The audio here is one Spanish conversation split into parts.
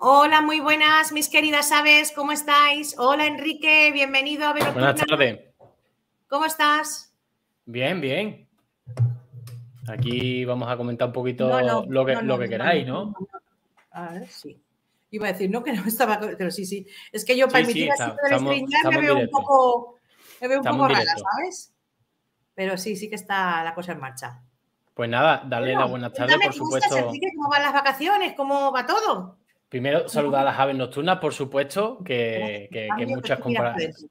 Hola, muy buenas, mis queridas aves, ¿cómo estáis? Hola, Enrique, bienvenido a ver. Buenas tardes. ¿Cómo estás? Bien, bien. Aquí vamos a comentar un poquito lo que, lo que queráis, ¿no? A ver, sí. Iba a decir, no, que no estaba, pero sí, sí. Es que yo para mi emitir así el me veo un poco, veo un poco rara, ¿sabes? Pero sí, sí que está la cosa en marcha. Pues nada, dale la buena tarde, por supuesto. ¿Cómo van las vacaciones? ¿Cómo va todo? Primero, saludar a las aves nocturnas, por supuesto, que, muchas compartimos.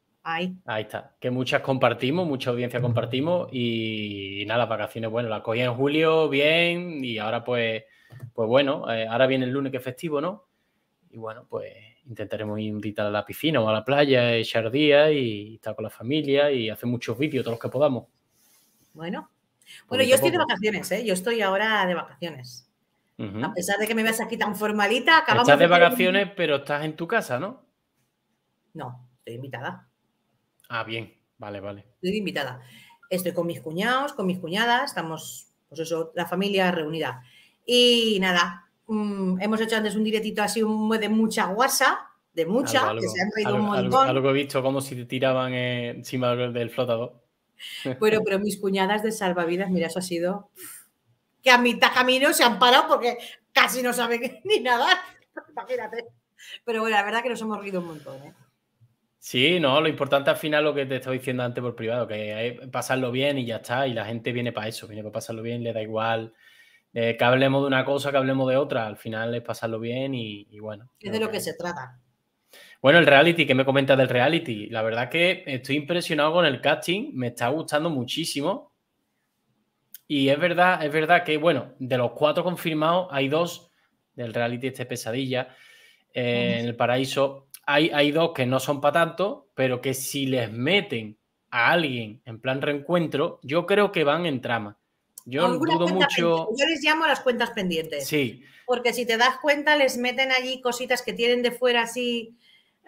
está, que muchas compartimos, mucha audiencia compartimos y, nada, las vacaciones, bueno, las cogí en julio, bien, y ahora pues, pues bueno, eh, ahora viene el lunes que es festivo, ¿no? Y bueno, pues intentaremos invitar a la piscina o a la playa, echar día y estar con la familia y hacer muchos vídeos, todos los que podamos. Bueno, bueno, yo estoy de vacaciones, ¿eh? Yo estoy ahora de vacaciones. A pesar de que me veas aquí tan formalita, acabamos. Estás de vacaciones, pero estás en tu casa, ¿no? No, estoy invitada. Ah, bien, vale, vale. Estoy invitada. Estoy con mis cuñados, con mis cuñadas, estamos, pues eso, la familia reunida. Y nada, mm, hemos hecho antes un directito así de mucha guasa, de mucha, que se han reído un montón. Algo, he visto, como si te tiraban eh, encima del flotador. Bueno, pero mis cuñadas de salvavidas, mira, eso ha sido que a mitad camino se han parado porque casi no saben ni nada. Imagínate. Pero bueno, la verdad que nos hemos reído un montón. ¿eh? Sí, no, lo importante al final lo que te estaba diciendo antes por privado, que es pasarlo bien y ya está, y la gente viene para eso, viene para pasarlo bien, le da igual eh, que hablemos de una cosa, que hablemos de otra, al final es pasarlo bien y, bueno. Es de lo que, se trata. Bueno, el reality, ¿qué me comentas del reality? La verdad que estoy impresionado con el casting, me está gustando muchísimo. Y es verdad, es verdad que, bueno, de los cuatro confirmados, hay dos del reality este pesadilla eh, en el paraíso. Hay, hay dos que no son para tanto, pero que si les meten a alguien en plan reencuentro, yo creo que van en trama. Yo dudo mucho. Yo les llamo a las cuentas pendientes. Sí. Porque si te das cuenta, les meten allí cositas que tienen de fuera así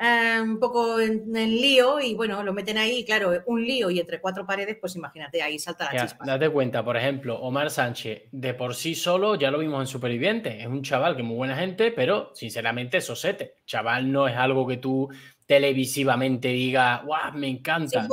Ah, un poco en, lío y bueno, lo meten ahí, claro, un lío y entre cuatro paredes, pues imagínate, ahí salta la chispa. Date cuenta, por ejemplo, Omar Sánchez, de por sí solo, ya lo vimos en Superviviente, es un chaval que es muy buena gente, pero sinceramente sosete. Chaval no es algo que tú televisivamente digas, guau, me encanta.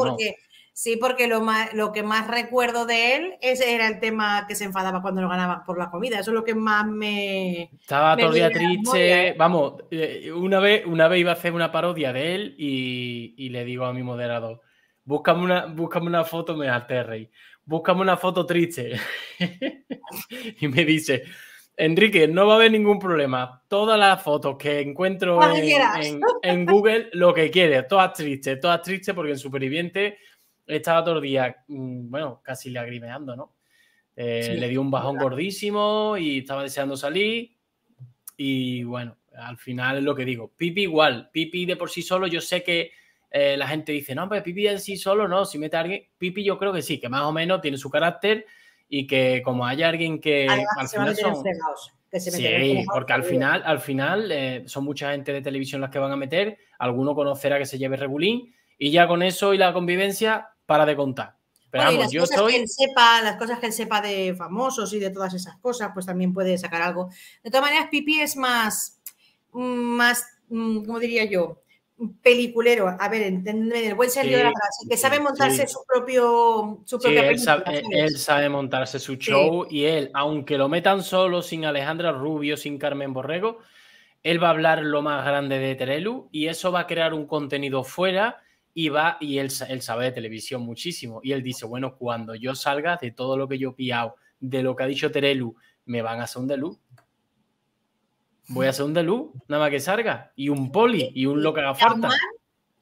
Sí, porque lo, lo que más recuerdo de él ese era el tema que se enfadaba cuando lo ganaba por la comida. Eso es lo que más me. Estaba todavía todo día triste. Vamos, eh, una vez, una vez iba a hacer una parodia de él y, le digo a mi moderador: búscame una, una foto, me alterre. Búscame una foto triste. y me dice. Enrique, no va a haber ningún problema. Todas las fotos que encuentro en, Google, lo que quiere, todas tristes, todas tristes porque en Superviviente estaba todo el día, mm, bueno, casi lagrimeando, ¿no? Eh, le dio un bajón gordísimo y estaba deseando salir. Y bueno, al final es lo que digo. Pipi igual, Pipi de por sí solo, yo sé que eh, la gente dice, no, pues Pipi en sí solo, no, si mete a alguien, Pipi yo creo que sí, que más o menos tiene su carácter y que como haya alguien que... al final son... sí, porque al final, al final eh, son mucha gente de televisión las que van a meter, alguno conocerá que se lleve Regulín y ya con eso y la convivencia para de contar. Pero las yo cosas soy... que él sepa, las cosas que él sepa de famosos y de todas esas cosas, pues también puede sacar algo. De todas maneras, Pipi es más, más, mm, ¿cómo diría yo? peliculero, a ver, el buen sentido de la que sabe montarse su propio su propia él, sabe, montarse su show y él, aunque lo metan solo, sin Alejandra Rubio, sin Carmen Borrego, él va a hablar lo más grande de Terelu y eso va a crear un contenido fuera y va y él, sabe de televisión muchísimo y él dice, bueno, cuando yo salga de todo lo que yo he de lo que ha dicho Terelu, me van a hacer un delu Voy a hacer un delu nada más que salga, y un poli, y un lo que haga falta.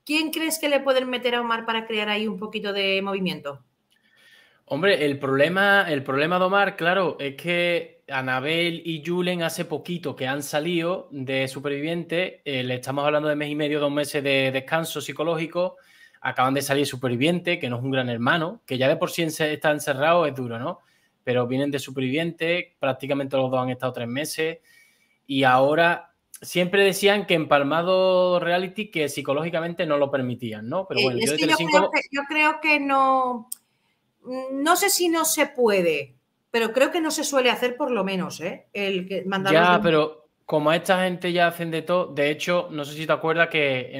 ¿Quién crees que le pueden meter a Omar para crear ahí un poquito de movimiento? Hombre, el problema, el problema de Omar, claro, es que Anabel y Julen hace poquito que han salido de Superviviente, eh, le estamos hablando de mes y medio, dos meses de descanso psicológico, acaban de salir Superviviente, que no es un gran hermano, que ya de por sí está encerrado, es duro, ¿no? Pero vienen de Superviviente, prácticamente los dos han estado tres meses y ahora siempre decían que empalmado reality que psicológicamente no lo permitían, ¿no? Pero eh, bueno, yo, yo creo que no Mm, no sé si no se puede, pero creo que no se suele hacer por lo menos, ¿eh? El que Ya, pero como esta gente ya hacen de todo, de hecho, no sé si te acuerdas que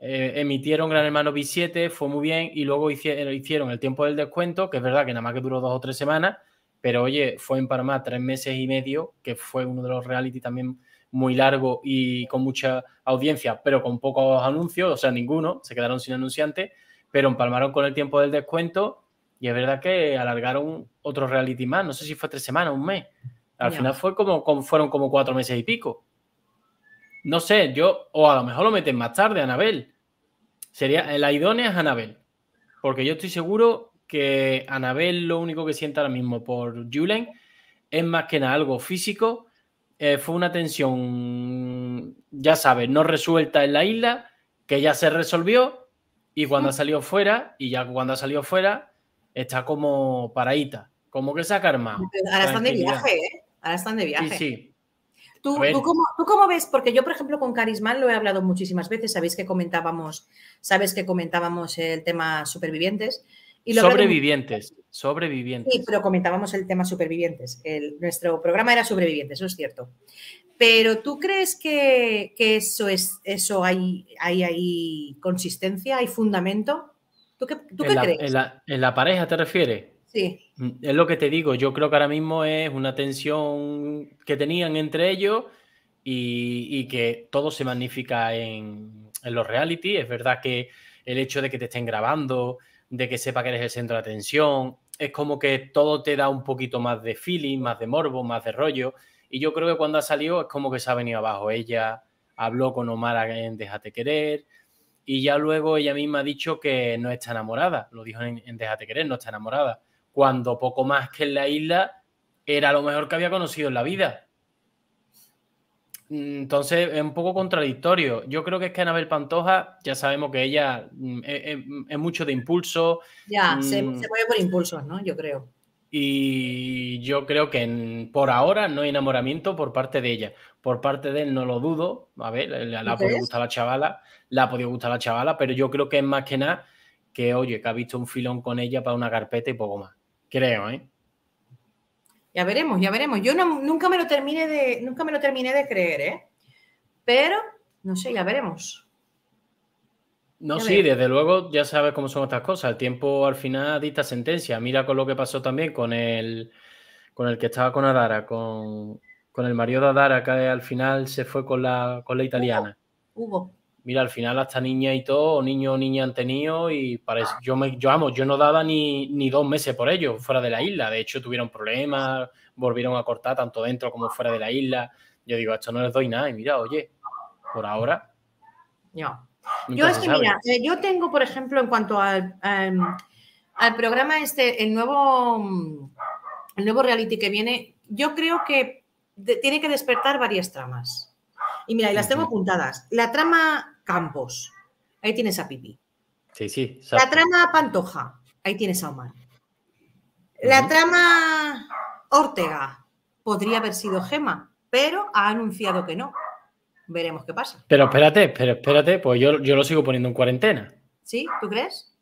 eh, emitieron Gran Hermano B7, fue muy bien, y luego hicieron, eh, hicieron el tiempo del descuento, que es verdad que nada más que duró dos o tres semanas, pero oye, fue en Panamá tres meses y medio, que fue uno de los reality también muy largo y con mucha audiencia, pero con pocos anuncios, o sea, ninguno, se quedaron sin anunciante pero empalmaron con el tiempo del descuento y es verdad que alargaron otro reality más, no sé si fue tres semanas, un mes. Al final fue como, fueron como cuatro meses y pico. No sé, yo, o a lo mejor lo meten más tarde, Anabel. Sería, eh, la idónea es Anabel. Porque yo estoy seguro que Anabel lo único que siente ahora mismo por Julen es más que nada algo físico. Eh, fue una tensión, ya sabes, no resuelta en la isla, que ya se resolvió y cuando ha salido fuera, y ya cuando ha salido fuera, está como paradita, como que se ha Ahora están de viaje, ¿eh? Ahora están de viaje. Sí, sí. ¿Tú, cómo, ves? Porque yo, por ejemplo, con Carisman lo he hablado muchísimas veces. Sabéis que comentábamos, sabes que comentábamos el tema supervivientes. Y sobrevivientes. Sobrevivientes. Sí, pero comentábamos el tema supervivientes. El, nuestro programa era sobrevivientes, eso es cierto. Pero ¿tú crees que, eso es eso hay, hay, hay, consistencia, hay fundamento? ¿Tú qué, en la, crees? En la, pareja te refieres? Sí. Mm, es lo que te digo, yo creo que ahora mismo es una tensión que tenían entre ellos y, y que todo se magnifica en, en los reality. Es verdad que el hecho de que te estén grabando, de que sepa que eres el centro de atención, es como que todo te da un poquito más de feeling, más de morbo, más de rollo. Y yo creo que cuando ha salido es como que se ha venido abajo. Ella habló con Omar en Déjate querer y ya luego ella misma ha dicho que no está enamorada. Lo dijo en, Déjate querer, no está enamorada. Cuando poco más que en la isla era lo mejor que había conocido en la vida. Mm, entonces es un poco contradictorio. Yo creo que es que Anabel Pantoja, ya sabemos que ella mm, e, e, mm, es, mucho de impulso. Ya, se, se, mueve por impulsos, ¿no? Yo creo. Y yo creo que por ahora no hay enamoramiento por parte de ella. Por parte de él no lo dudo. A ver, le la chavala, la ha podido gustar la chavala, pero yo creo que es más que nada que, oye, que ha visto un filón con ella para una carpeta y poco más. Creo, ¿eh? Ya veremos, ya veremos. Yo no, nunca, me lo de, nunca me lo terminé de creer, ¿eh? Pero, no sé, ya veremos. No, sí, desde luego ya sabes cómo son estas cosas. El tiempo al final dicta sentencia. Mira con lo que pasó también con el, con el que estaba con Adara, con, el marido de Adara, que al final se fue con la, con la italiana. Hubo, Hugo mira, al final hasta niña y todo, niño o niña han tenido y parece, yo me, yo amo, yo no daba ni, dos meses por ello, fuera de la isla, de hecho tuvieron problemas, volvieron a cortar tanto dentro como fuera de la isla, yo digo, esto no les doy nada y mira, oye, por ahora. Yo es mira, eh, yo tengo, por ejemplo, en cuanto al, em, al, programa este, el nuevo, el nuevo reality que viene, yo creo que tiene que despertar varias tramas. Y mira, y las tengo apuntadas. La trama Campos. Ahí tienes a Pipi. Sí, sí. La trama Pantoja. Ahí tienes a Omar. La trama Ortega podría haber sido Gema, pero ha anunciado que no. Veremos qué pasa. Pero espérate, pero espérate, pues yo, lo sigo poniendo en cuarentena. ¿Sí? ¿Tú crees?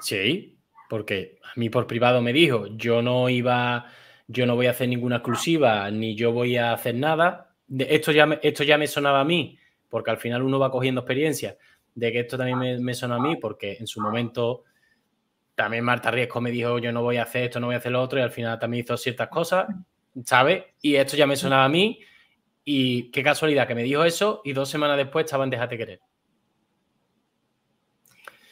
Sí, porque a mí por privado me dijo, yo no iba, yo no voy a hacer ninguna exclusiva, ni yo voy a hacer nada. Esto ya esto ya me sonaba a mí porque al final uno va cogiendo experiencia de que esto también me, sonó a mí, porque en su momento también Marta Riesco me dijo, yo no voy a hacer esto, no voy a hacer lo otro, y al final también hizo ciertas cosas, ¿sabes? Y esto ya me sonaba a mí, y qué casualidad que me dijo eso, y dos semanas después estaba en Déjate Querer.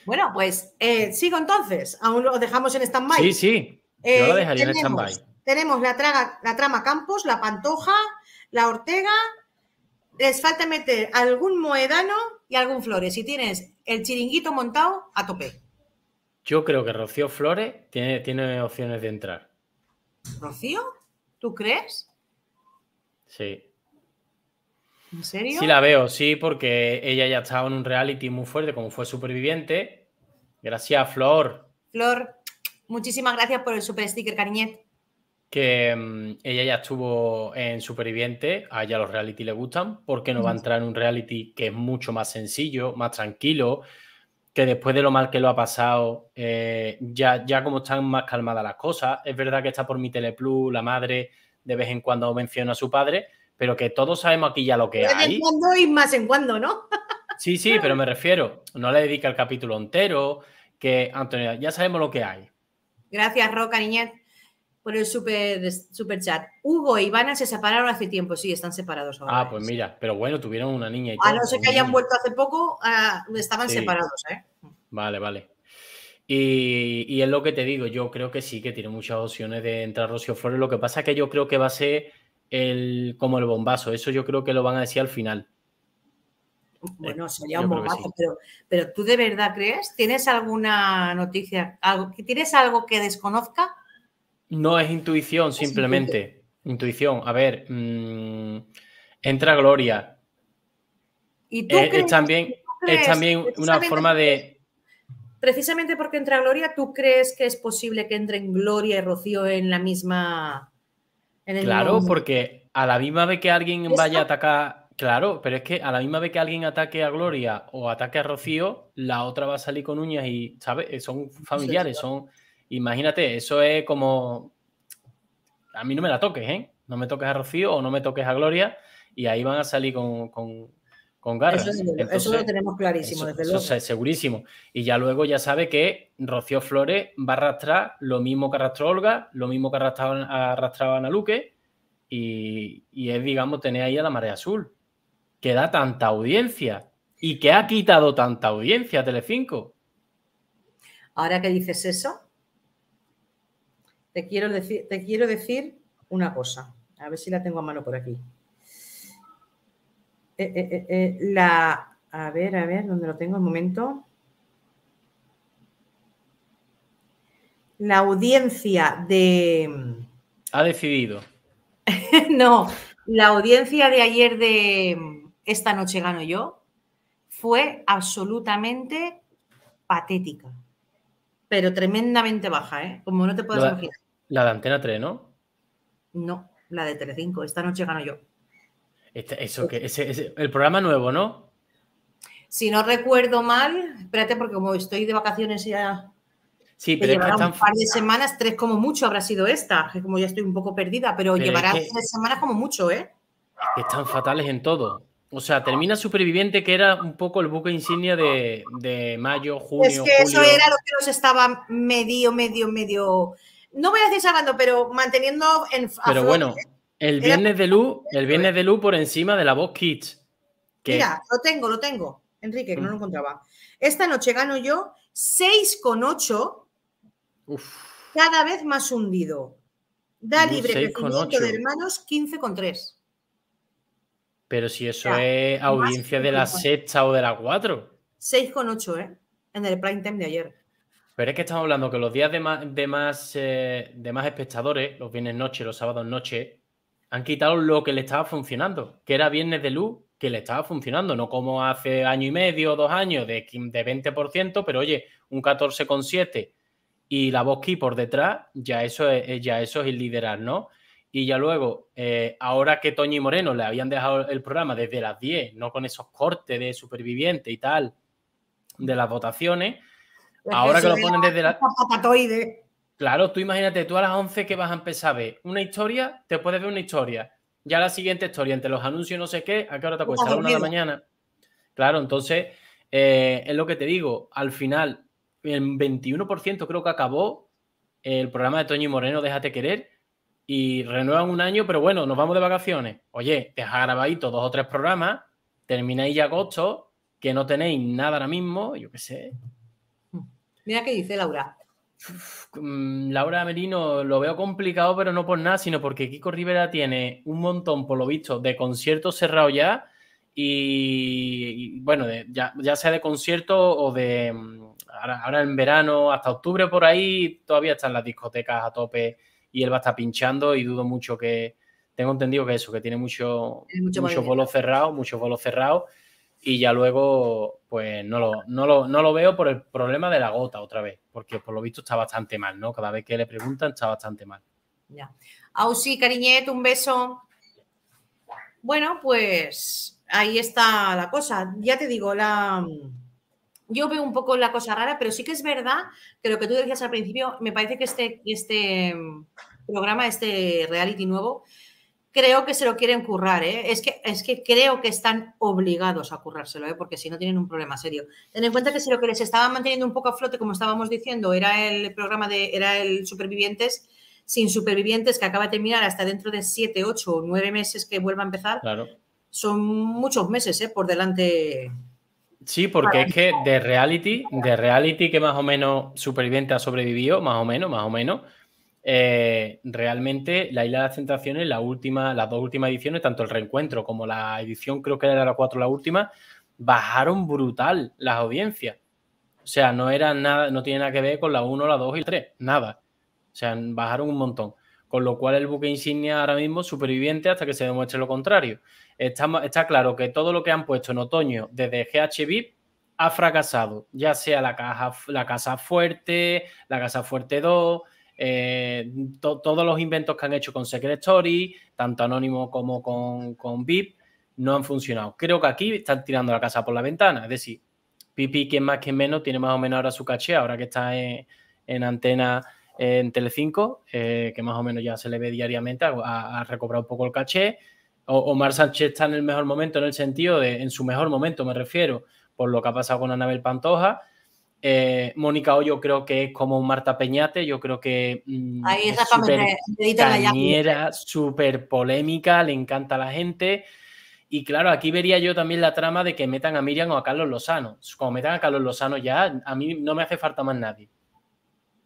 Bueno, pues eh, sigo entonces, aún lo dejamos en stand-by. Sí, sí, yo eh, lo dejaría en stand-by. Tenemos la, traga, la trama Campos, la Pantoja, la Ortega, les falta meter algún moedano y algún flores. Si tienes el chiringuito montado a tope. Yo creo que Rocío Flores tiene, opciones de entrar. ¿Rocío? ¿Tú crees? Sí. ¿En serio? Sí la veo, sí, porque ella ya estaba en un reality muy fuerte, como fue superviviente. Gracias, Flor. Flor, muchísimas gracias por el super sticker, cariñete que mm, ella ya estuvo en Superviviente, a ella los reality le gustan, porque no va a entrar en un reality que es mucho más sencillo, más tranquilo, que después de lo mal que lo ha pasado, eh, ya, ya como están más calmadas las cosas, es verdad que está por mi Teleplus, la madre de vez en cuando menciona a su padre, pero que todos sabemos aquí ya lo que hay. De vez en cuando y más en cuando, ¿no? sí, sí, pero me refiero, no le dedica el capítulo entero, que Antonia, ya sabemos lo que hay. Gracias, Roca Niñez por el super, chat. Hugo y Ivana se separaron hace tiempo, sí, están separados ahora. Ah, ¿eh? pues mira, pero bueno, tuvieron una niña y A no ser que hayan vuelto hace poco, ah, estaban separados, ¿eh? Vale, vale. Y, es lo que te digo, yo creo que sí, que tiene muchas opciones de entrar Rocío Flores. Lo que pasa es que yo creo que va a ser el, como el bombazo. Eso yo creo que lo van a decir al final. Bueno, eh, sería un bombazo, pero, ¿tú de verdad crees? ¿Tienes alguna noticia? Algo, ¿Tienes algo que desconozca? No es intuición, simplemente. Intuición. A ver, mm, entra Gloria. ¿Y tú eh, es, también, es también una forma de. Precisamente porque entra Gloria, ¿tú crees que es posible que entren Gloria y Rocío en la misma. claro, porque a la misma vez que alguien vaya a atacar. Claro, pero es que a la misma vez que alguien ataque a Gloria o ataque a Rocío, la otra va a salir con uñas y, ¿sabes? Eh, son familiares, son. Imagínate, eso es como. A mí no me la toques, ¿eh? No me toques a Rocío o no me toques a Gloria y ahí van a salir con, con, con Eso, lo tenemos clarísimo, desde luego. Eso segurísimo. Y ya luego ya sabe que Rocío Flores va a arrastrar lo mismo que arrastró Olga, lo mismo que arrastraba, a Ana Luque y, es, digamos, tener ahí a la marea azul, que da tanta audiencia y que ha quitado tanta audiencia a Telecinco. Ahora que dices eso, te quiero, decir, te quiero decir una cosa. A ver si la tengo a mano por aquí. Eh, eh, eh, la, a ver, a ver, ¿dónde lo tengo? Un momento. La audiencia de... Ha decidido. no, la audiencia de ayer de Esta noche gano yo fue absolutamente patética, pero tremendamente baja, ¿eh? Como no te puedes imaginar. La de Antena 3, ¿no? No, la de Telecinco. Esta noche gano yo. Este, eso que, ese, el programa nuevo, ¿no? Si no recuerdo mal, espérate porque como estoy de vacaciones ya... Sí, pero es un par de semanas, tres como mucho habrá sido esta, como ya estoy un poco perdida, pero, llevará tres semanas como mucho, ¿eh? Están fatales en todo. O sea, termina Superviviente, que era un poco el buque insignia de, mayo, junio. Es que eso era lo que nos estaba medio, medio, medio no voy a decir sábado, pero manteniendo en. Pero bueno, el viernes de luz, el viernes de luz por encima de la voz Kids. Mira, lo tengo, lo tengo, Enrique, que no mm. lo encontraba. Esta noche gano yo 6,8. Cada vez más hundido. Da libre crecimiento de hermanos 15,3. Pero si eso es audiencia de la sexta o de la cuatro. 6,8, ¿eh? En el prime time de ayer. Pero es que estamos hablando que los días de más, eh, de más, espectadores, los viernes noche, los sábados noche, han quitado lo que le estaba funcionando, que era viernes de luz, que le estaba funcionando, no como hace año y medio, dos años, de, de 20%, pero oye, un 14,7% y la voz aquí por detrás, ya eso es, eh, ya eso es el liderar, ¿no? Y ya luego, eh, ahora que Toño y Moreno le habían dejado el programa desde las 10, no con esos cortes de superviviente y tal, de las votaciones, Ahora que lo ponen desde la. Claro, tú imagínate, tú a las 11 que vas a empezar a ver una historia, te puedes ver una historia. Ya la siguiente historia, entre los anuncios, no sé qué, ¿a qué hora te acuestas? A la una de la mañana. Claro, entonces, eh, es lo que te digo, al final, el 21% creo que acabó el programa de Toño y Moreno, Déjate Querer, y renuevan un año, pero bueno, nos vamos de vacaciones. Oye, deja grabadito dos o tres programas, termináis ya agosto, que no tenéis nada ahora mismo, yo qué sé, Mira qué dice Laura. Mm, Laura Merino lo veo complicado, pero no por nada, sino porque Kiko Rivera tiene un montón, por lo visto, de conciertos cerrados ya. Y, bueno, ya, sea de conciertos o de mm, ahora, en verano, hasta octubre por ahí, todavía están las discotecas a tope y él va a estar pinchando. Y dudo mucho que. Tengo entendido que eso, que tiene mucho, mucho muchos bolos cerrados, muchos bolos cerrados y ya luego, pues no lo, no lo, veo por el problema de la gota otra vez, porque por lo visto está bastante mal, ¿no? Cada vez que le preguntan está bastante mal. Ya. Ausi, cariñete, un beso. Bueno, pues ahí está la cosa. Ya te digo, la... yo veo un poco la cosa rara, pero sí que es verdad que lo que tú decías al principio, me parece que este, este programa, este reality nuevo, creo que se lo quieren currar, ¿eh? es, que, es que creo que están obligados a currárselo, ¿eh? porque si no tienen un problema serio. Ten en cuenta que si lo que les estaba manteniendo un poco a flote, como estábamos diciendo, era el programa de, era el Supervivientes, sin Supervivientes, que acaba de terminar hasta dentro de siete, ocho, o 9 meses que vuelva a empezar, claro. son muchos meses ¿eh? por delante. Sí, porque es que de reality, de reality que más o menos Superviviente ha sobrevivido, más o menos, más o menos eh, realmente la Isla de las Tentaciones, la última, las dos últimas ediciones, tanto el reencuentro como la edición, creo que era la 4 la última, bajaron brutal las audiencias. O sea, no era nada, no tiene nada que ver con la 1, la 2 y la 3, nada. O sea, bajaron un montón. Con lo cual el buque insignia ahora mismo superviviente hasta que se demuestre lo contrario. Está, claro que todo lo que han puesto en otoño desde VIP ha fracasado, ya sea la, la Casa Fuerte, la Casa Fuerte 2, eh, todos los inventos que han hecho con Secret Story, tanto Anónimo como con, VIP, no han funcionado. Creo que aquí están tirando la casa por la ventana. Es decir, Pipi, quien más que menos, tiene más o menos ahora su caché, ahora que está en, antena en Telecinco, eh, que más o menos ya se le ve diariamente, ha, recobrado un poco el caché. O, Omar Sánchez está en el mejor momento, en el sentido de, en su mejor momento me refiero, por lo que ha pasado con Anabel Pantoja, eh, Mónica Hoyo creo que es como Marta Peñate, yo creo que mm, era es súper súper polémica, le encanta a la gente. Y claro, aquí vería yo también la trama de que metan a Miriam o a Carlos Lozano. Como metan a Carlos Lozano ya, a mí no me hace falta más nadie.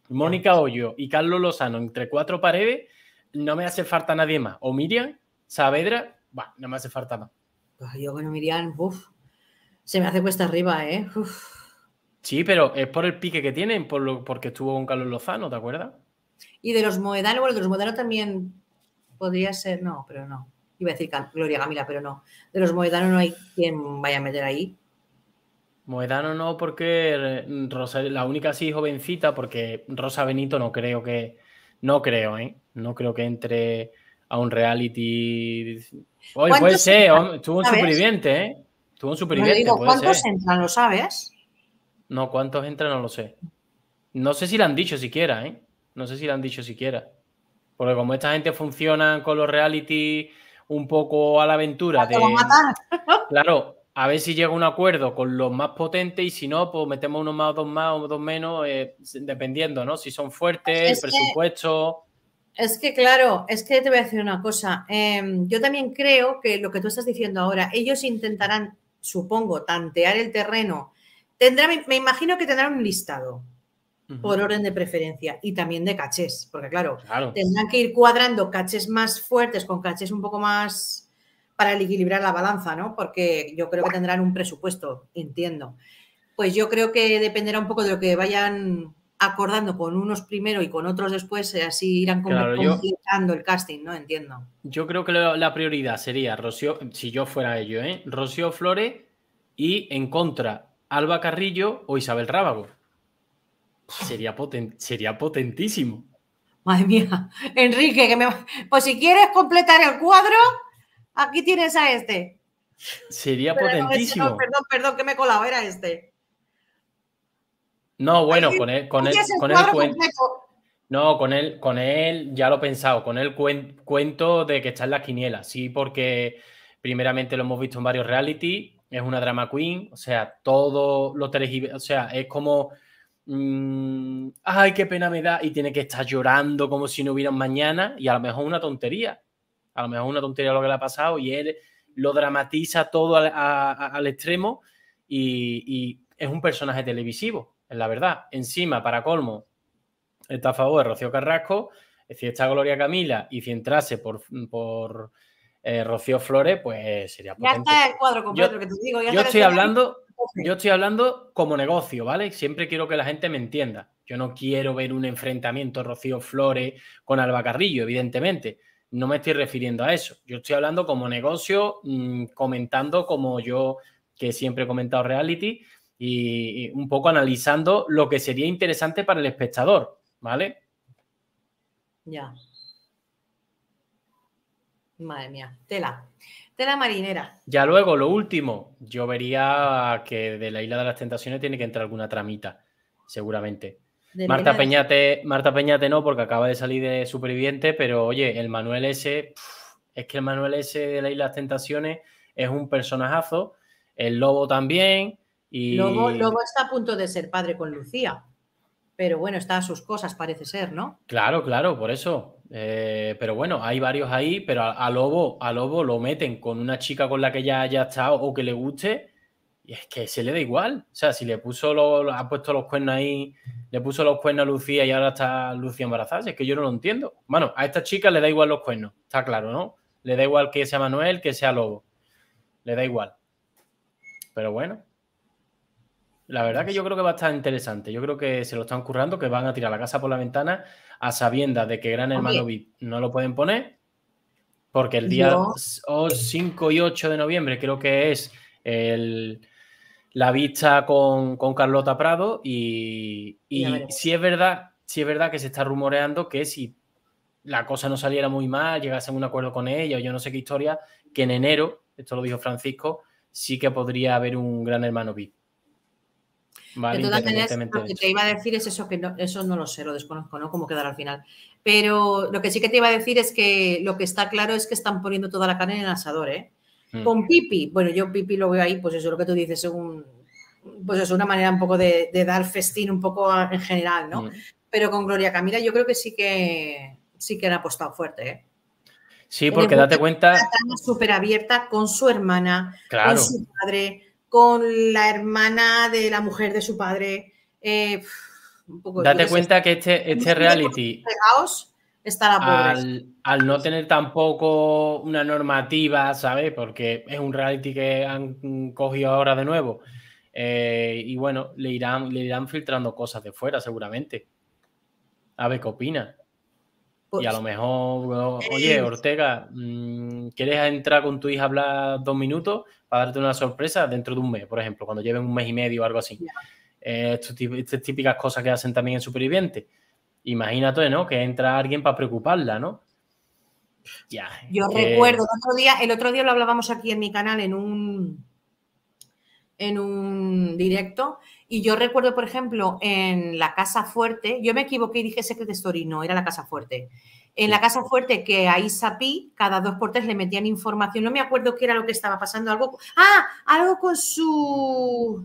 Mónica Hoyo y Carlos Lozano entre cuatro paredes, no me hace falta nadie más. O Miriam, Saavedra, no me hace falta más. yo con Miriam, uff se me hace cuesta arriba, ¿eh? Sí, pero es por el pique que tienen, por lo, porque estuvo con Carlos Lozano, ¿te acuerdas? Y de los Moedano, bueno, de los Moedano también podría ser, no, pero no. Iba a decir Gloria Gamila, pero no. De los Moedano no hay quien vaya a meter ahí. Moedano no, porque Rosa, la única sí jovencita, porque Rosa Benito no creo que, no creo, ¿eh? No creo que entre a un reality. Hoy puede ser, estuvo un superviviente, ¿eh? Estuvo un superviviente. ¿Cuántos entran, lo sabes? No, cuántos entran no lo sé. No sé si lo han dicho siquiera, ¿eh? No sé si lo han dicho siquiera. Porque como esta gente funciona con los reality un poco a la aventura ah, de... Claro, a ver si llega un acuerdo con los más potentes y si no, pues metemos unos más, o dos más o dos menos, eh, dependiendo, ¿no? Si son fuertes, presupuesto. es que, claro, es que te voy a decir una cosa. Em, yo también creo que lo que tú estás diciendo ahora, ellos intentarán, supongo, tantear el terreno Tendrá, me imagino que tendrán un listado por orden de preferencia y también de cachés, porque claro, tendrán que ir cuadrando cachés más fuertes con cachés un poco más para equilibrar la balanza, ¿no? Porque yo creo que tendrán un presupuesto, entiendo. Pues yo creo que dependerá un poco de lo que vayan acordando con unos primero y con otros después, eh, así irán completando el casting, ¿no? Entiendo. Yo creo que la prioridad sería Rocío, si yo fuera ello, ¿eh? Rocío Flores y en contra Alba Carrillo o Isabel Rábago. Sería, poten sería potentísimo. Madre mía, Enrique, que me... pues si quieres completar el cuadro, aquí tienes a este. Sería potentísimo. No, perdón, perdón, que me he era este. No, bueno, con él, con No, con él, con él ya lo he pensado, con el cuento de que está en la quiniela, sí, porque primeramente lo hemos visto en varios reality, es una drama queen, o sea, todo lo o sea, es como, mm, ay, qué pena me da, y tiene que estar llorando como si no hubiera mañana, y a lo mejor una tontería, a lo mejor una tontería lo que le ha pasado, y él lo dramatiza todo al, extremo, y, es un personaje televisivo, es la verdad. Encima, para colmo, está a favor de Rocío Carrasco, si está Gloria Camila, y si entrase por eh, Rocío Flores, pues sería Ya está el cuadro completo yo, que te digo. yo estoy hablando, yo estoy hablando como negocio, ¿vale? Siempre quiero que la gente me entienda. Yo no quiero ver un enfrentamiento Rocío Flores con Alba evidentemente. No me estoy refiriendo a eso. Yo estoy hablando como negocio, mm, comentando como yo que siempre he comentado reality y un poco analizando lo que sería interesante para el espectador, ¿vale? Ya. Madre mía, tela. Tela marinera. Ya luego, lo último, yo vería que de la Isla de las Tentaciones tiene que entrar alguna tramita, seguramente. Marta Peñate, Marta Peñate no, porque acaba de salir de Superviviente, pero oye, el Manuel S. Es que el Manuel S. de la Isla de las Tentaciones es un personajazo. El Lobo también. Y... Lobo, Lobo está a punto de ser padre con Lucía. Pero bueno, está a sus cosas, parece ser, ¿no? Claro, claro, por eso. Eh, pero bueno, hay varios ahí, pero a, Lobo, a Lobo lo meten con una chica con la que ya haya estado o que le guste, y es que se le da igual. O sea, si le puso lo, ha puesto los cuernos ahí, le puso los cuernos a Lucía y ahora está Lucía embarazada, es que yo no lo entiendo. Bueno, a esta chica le da igual los cuernos, está claro, ¿no? Le da igual que sea Manuel, que sea Lobo. Le da igual. Pero bueno, la verdad que pues yo creo que va a estar interesante. Yo creo que se lo están currando, que van a tirar la casa por la ventana a sabiendas de que Gran Hermano VIP no lo pueden poner, porque el día 5 y 8 de noviembre creo que es la vista con, Carlota Prado y, y si es verdad, si es verdad que se está rumoreando que si la cosa no saliera muy mal, llegasen a un acuerdo con ella yo no sé qué historia, que en enero, esto lo dijo Francisco, sí que podría haber un gran hermano VIP de lo que te iba a decir es eso, que no, eso no lo sé, lo desconozco, ¿no? Cómo quedará al final. Pero lo que sí que te iba a decir es que lo que está claro es que están poniendo toda la carne en el asador, ¿eh? Hmm. Con Pipi, bueno, yo Pipi lo veo ahí, pues eso es lo que tú dices, un, pues es una manera un poco de, dar festín un poco en general, ¿no? Hmm. Pero con Gloria Camila yo creo que sí que sí que han apostado fuerte, ¿eh? Sí, porque date cuenta. Súper abierta con su hermana, claro. con su padre, con la hermana de la mujer de su padre. Eh, Date cuenta que este, este reality... está al, no tener tampoco una normativa, ¿sabes? Porque es un reality que han cogido ahora de nuevo. Eh, y bueno, le irán, le irán filtrando cosas de fuera, seguramente. A ver qué opina y a lo pues mejor, oye, eh, Ortega, mm, ¿quieres entrar con tu hija a hablar dos minutos para darte una sorpresa dentro de un mes, por ejemplo, cuando lleven un mes y medio o algo así? Eh, estas típicas cosas que hacen también en Superviviente. Imagínate, ¿no? Que entra alguien para preocuparla, ¿no? Yo recuerdo, otro, día, el otro día lo hablábamos aquí en mi canal, en un, en un directo. Y yo recuerdo, por ejemplo, en la Casa Fuerte, yo me equivoqué y dije Secret Story, no, era la Casa Fuerte. En la Casa Fuerte, que ahí Sapí, cada dos por tres le metían información, no me acuerdo qué era lo que estaba pasando, algo. ¡Ah! Algo con su.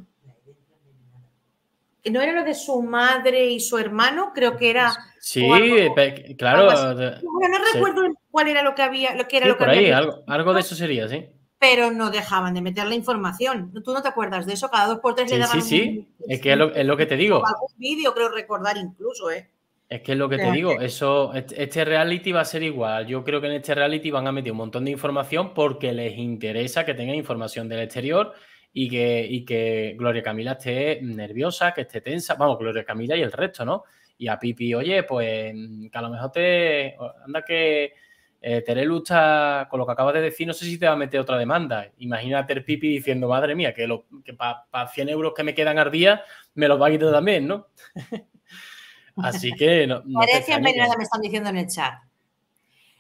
¿No era lo de su madre y su hermano? Creo que era. Sí, claro. no recuerdo cuál era lo que había. Lo que era algo, algo de eso sería, sí pero no dejaban de meter la información. Tú no te acuerdas de eso, cada dos por tres le daban. Sí, sí, es que es lo, que te digo. Algún vídeo creo recordar incluso, ¿eh? Es que es lo que te digo, eso, este reality va a ser igual. Yo creo que en este reality van a meter un montón de información porque les interesa que tengan información del exterior y que, y que Gloria Camila esté nerviosa, que esté tensa. Vamos, Gloria Camila y el resto, ¿no? Y a Pipi, oye, pues mm, que a lo mejor te. Anda que eh, Terelu está, con lo que acabas de decir, no sé si te va a meter otra demanda. Imagínate el Pipi diciendo, madre mía, que, para 100 euros que me quedan al día, me los va a quitar también, ¿no? Así que no. no me están diciendo en el chat.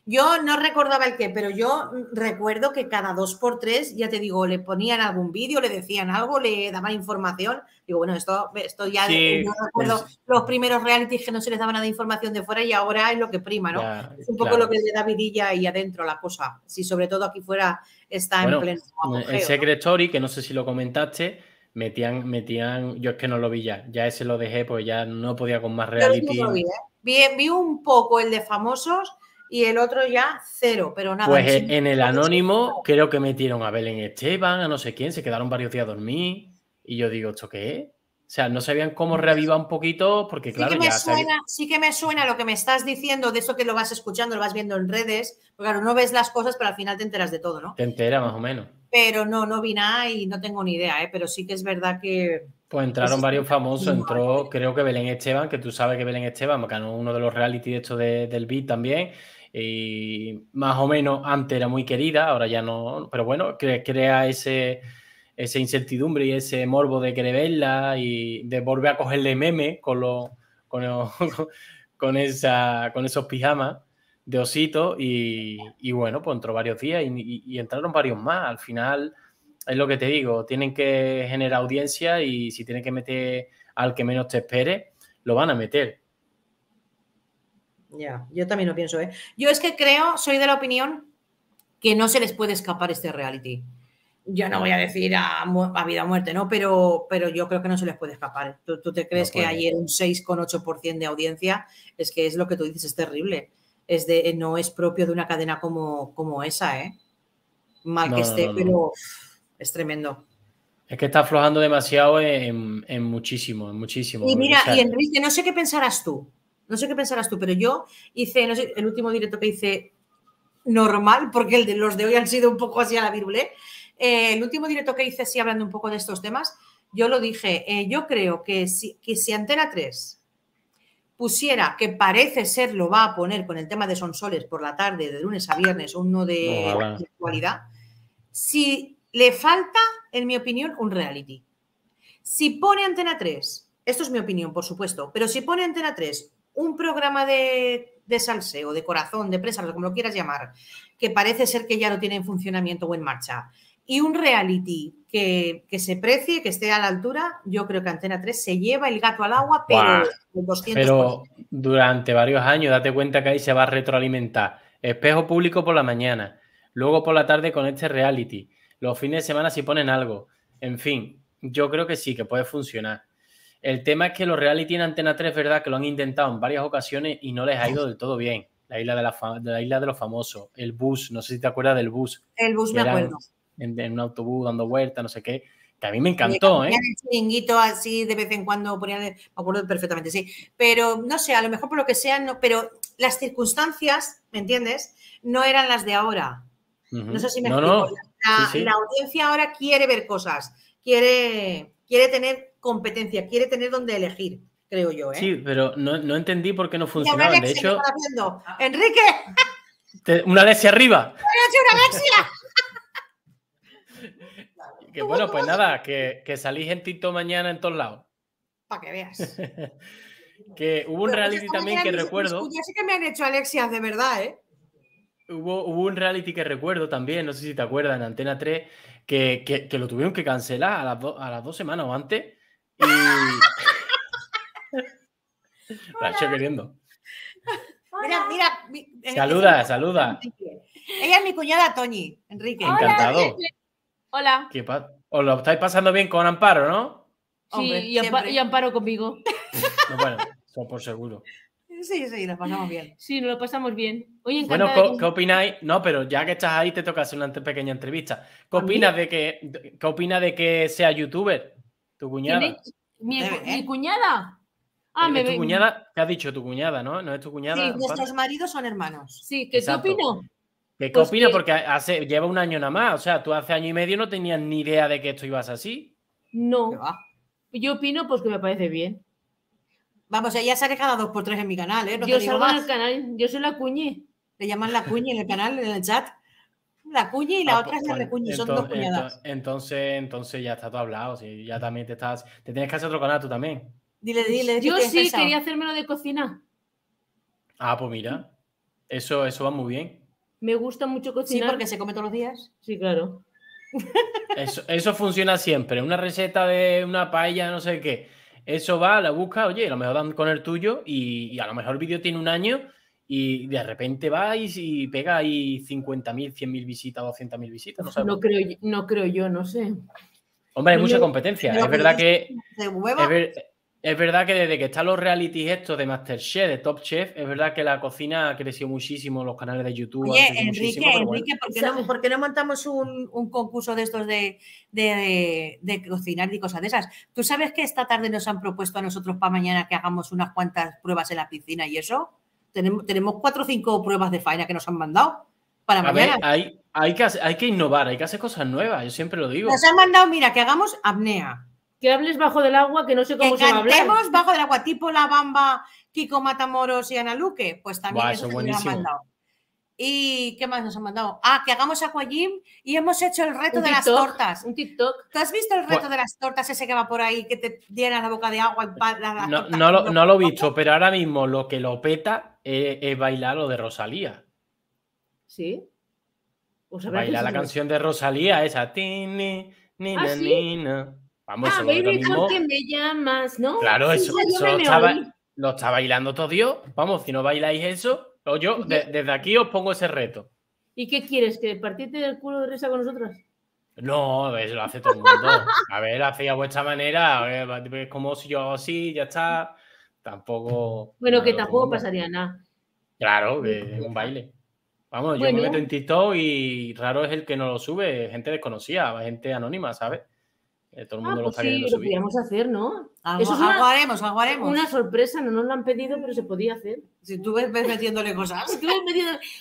Yo no recordaba el qué, pero yo recuerdo que cada dos por tres, ya te digo, le ponían algún vídeo, le decían algo, le daban información. Digo, bueno, esto, esto ya eh, pues los primeros realities que no se les daba nada de información de fuera y ahora es lo que prima, ¿no? es un poco lo que le da vidilla ahí adentro la cosa. Si sobre todo aquí fuera está en pleno El eh, Secret Story, que no sé si lo comentaste, metían, metían, yo es que no lo vi ya, ya ese lo dejé, pues ya no podía con más reality. ¿eh? vi un poco el de famosos y el otro ya cero, pero nada. Pues en, el anónimo creo que metieron a Belén Esteban, a no sé quién, se quedaron varios días a dormir y yo digo, ¿esto qué O sea, no sabían cómo reaviva un poquito, porque claro, sí que, me suena, sí que me suena lo que me estás diciendo, de eso que lo vas escuchando, lo vas viendo en redes, porque claro, no ves las cosas, pero al final te enteras de todo, ¿no? Te enteras más o menos. Pero no, no vi nada y no tengo ni idea, ¿eh? pero sí que es verdad que... Pues entraron este varios famosos, entró creo que Belén Esteban, que tú sabes que Belén Esteban ganó uno de los reality de esto del beat también, y más o menos antes era muy querida, ahora ya no, pero bueno, crea, ese, esa incertidumbre y ese morbo de querer verla y de volver a cogerle meme con, con, con, esa, con esos pijamas de osito y, bueno, pues entró varios días y, y, entraron varios más. Al final, es lo que te digo, tienen que generar audiencia y si tienen que meter al que menos te espere, lo van a meter yo también lo pienso, ¿eh? Yo es que creo, soy de la opinión que no se les puede escapar este reality. Yo no voy a decir a, vida o muerte, ¿no? Pero, pero yo creo que no se les puede escapar. ¿Tú, te crees que ayer un 6,8% de audiencia? Es que es lo que tú dices, es terrible. Es de, eh, no es propio de una cadena como, como esa, ¿eh? Mal que esté, pero es tremendo. Es que está aflojando demasiado en, en muchísimo, en muchísimo. Y mira, y Enrique, no sé qué pensarás tú, no sé qué pensarás tú, pero yo hice, el último directo que hice normal, porque los de hoy han sido un poco así a la virulé. Eh, el último directo que hice así hablando un poco de estos temas, yo lo dije, eh, yo creo que si, si Antena 3 pusiera, que parece ser lo va a poner con el tema de Sonsoles por la tarde, de lunes a viernes, uno de actualidad, si le falta, en mi opinión, un reality. Si pone Antena 3, esto es mi opinión, por supuesto, pero si pone Antena 3 un programa de, de salseo, de corazón, de presa, como lo quieras llamar, que parece ser que ya no tiene en funcionamiento o en marcha, y un reality que, que, se precie, que esté a la altura, yo creo que Antena 3 se lleva el gato al agua, pero, pero durante varios años, date cuenta que ahí se va a retroalimentar. Espejo público por la mañana, luego por la tarde con este reality, los fines de semana si ponen algo, en fin, yo creo que sí, que puede funcionar. El tema es que los reality en Antena 3, ¿verdad? Que lo han intentado en varias ocasiones y no les ha ido del todo bien. La isla de, la, isla de los famosos, el bus, no sé si te acuerdas del bus. El bus, me acuerdo. En, un autobús dando vueltas, no sé qué. Que a mí me encantó, me ¿eh? El así de vez en cuando ponían, me acuerdo perfectamente, sí. Pero no sé, a lo mejor por lo que sea, no, pero las circunstancias, ¿me entiendes? No eran las de ahora. No sé si me no, La, audiencia ahora quiere ver cosas, quiere, quiere tener competencia, quiere tener donde elegir, creo yo. ¿eh? Sí, pero no, entendí por qué no funcionaba. De hecho, Enrique. una Alexia arriba. una que bueno, pues nada, que, que salís en Tito mañana en todos lados. Para que veas. que hubo un reality también que recuerdo. yo sé que me han hecho Alexias de verdad, ¿eh? Hubo, un reality que recuerdo también, no sé si te acuerdas, en Antena 3, que, lo tuvieron que cancelar a las dos semanas o antes, y... queriendo. Mira, mira. Eh, saluda, saluda. Ella es mi cuñada Toñi, Enrique. Encantado. Hola. Qué Os lo estáis pasando bien con Amparo, ¿no? Sí, y, Amparo, conmigo. bueno, por seguro. Sí, sí, nos pasamos bien. Sí, nos lo pasamos bien. bueno, ¿qué, opináis? No, pero ya que estás ahí, te toca hacer una pequeña entrevista. ¿Qué opinas de que, qué opinas de que sea youtuber? Tu cuñada. Mi, cuñada. Ah, eh, cuñada, te ha dicho tu cuñada, ¿no? No es tu cuñada. Sí, nuestros maridos son hermanos. Sí, ¿qué, te opino? ¿Qué, pues Porque hace, lleva un año nada más. O sea, tú hace año y medio no tenías ni idea de que esto ibas así. No. Yo opino pues que me parece bien. Vamos, ella se ha dejado dos por tres en mi canal, ¿eh? yo salgo en el canal, yo soy la cuñe. Le llaman la cuñe en el canal, en el chat la cuña y la ah, otra la de pues, entonces, son dos cuñadas. Entonces, entonces ya está todo hablado, si ya también te estás, te tienes que hacer otro canal tú también. Dile, dile. Yo sí quería hacérmelo de cocina. Ah, pues mira, eso, eso va muy bien. Me gusta mucho cocinar. Sí, porque se come todos los días. Sí, claro. Eso, funciona siempre. Una receta de una paella, no sé qué. Eso va, la busca, oye, a lo mejor dan con el tuyo y a lo mejor el vídeo tiene un año y de repente vais y pega ahí 50.000, 100.000 visitas, 200.000 visitas. No, no, creo, no creo yo, no sé. Hombre, hay mucha competencia. es verdad que. es, verdad que desde que están los realities estos de Masterchef, de Top Chef, es verdad que la cocina ha crecido muchísimo, los canales de YouTube. Oye, Enrique, Enrique, ¿por, qué no, montamos un, concurso de estos de, cocinar y cosas de esas? ¿Tú sabes que esta tarde nos han propuesto a nosotros para mañana que hagamos unas cuantas pruebas en la piscina y eso? Tenemos, tenemos cuatro o cinco pruebas de faena que nos han mandado para a Ver, hay, hay, que, hay que innovar, hay que hacer cosas nuevas, yo siempre lo digo. Nos han mandado, mira, que hagamos apnea. Que hables bajo del agua, que no sé cómo se va a hablar. bajo del agua, tipo la bamba, Kiko Matamoros y Ana Luque. Pues también Nos han mandado. ¿Y qué más nos han mandado? Ah, que hagamos a aquagym y hemos hecho el reto de las tortas. Un TikTok. has visto el reto de las tortas ese que va por ahí, que te llena la boca de agua no, lo, he visto, pero ahora mismo lo que lo peta es, bailar lo de Rosalía. ¿Sí? Pues bailar la canción de Rosalía, esa. Tini, ni ¿Ah, sí? Vamos, ah, baby, mismo. me ¿no? Claro, eso, lo, está, lo, está, bailando todo Dios. Vamos, si no bailáis eso yo desde aquí os pongo ese reto. ¿Y qué quieres? ¿Que partiste del culo de risa con nosotros? No, a ver, lo hace todo el mundo. A ver, lo a vuestra manera. A ver, es como si yo hago así, ya está. Tampoco. Bueno, que tampoco pasaría nada. Claro, es un baile. Vamos, yo me meto en TikTok y raro es el que no lo sube, gente desconocida, gente anónima, ¿sabes? Eh, todo el ah, mundo ah, pues lo está sí, lo podríamos hacer, ¿no? Eso es una, haremos, algo haremos. Una sorpresa, no nos lo han pedido, pero se podía hacer. Si tú ves, metiéndole cosas.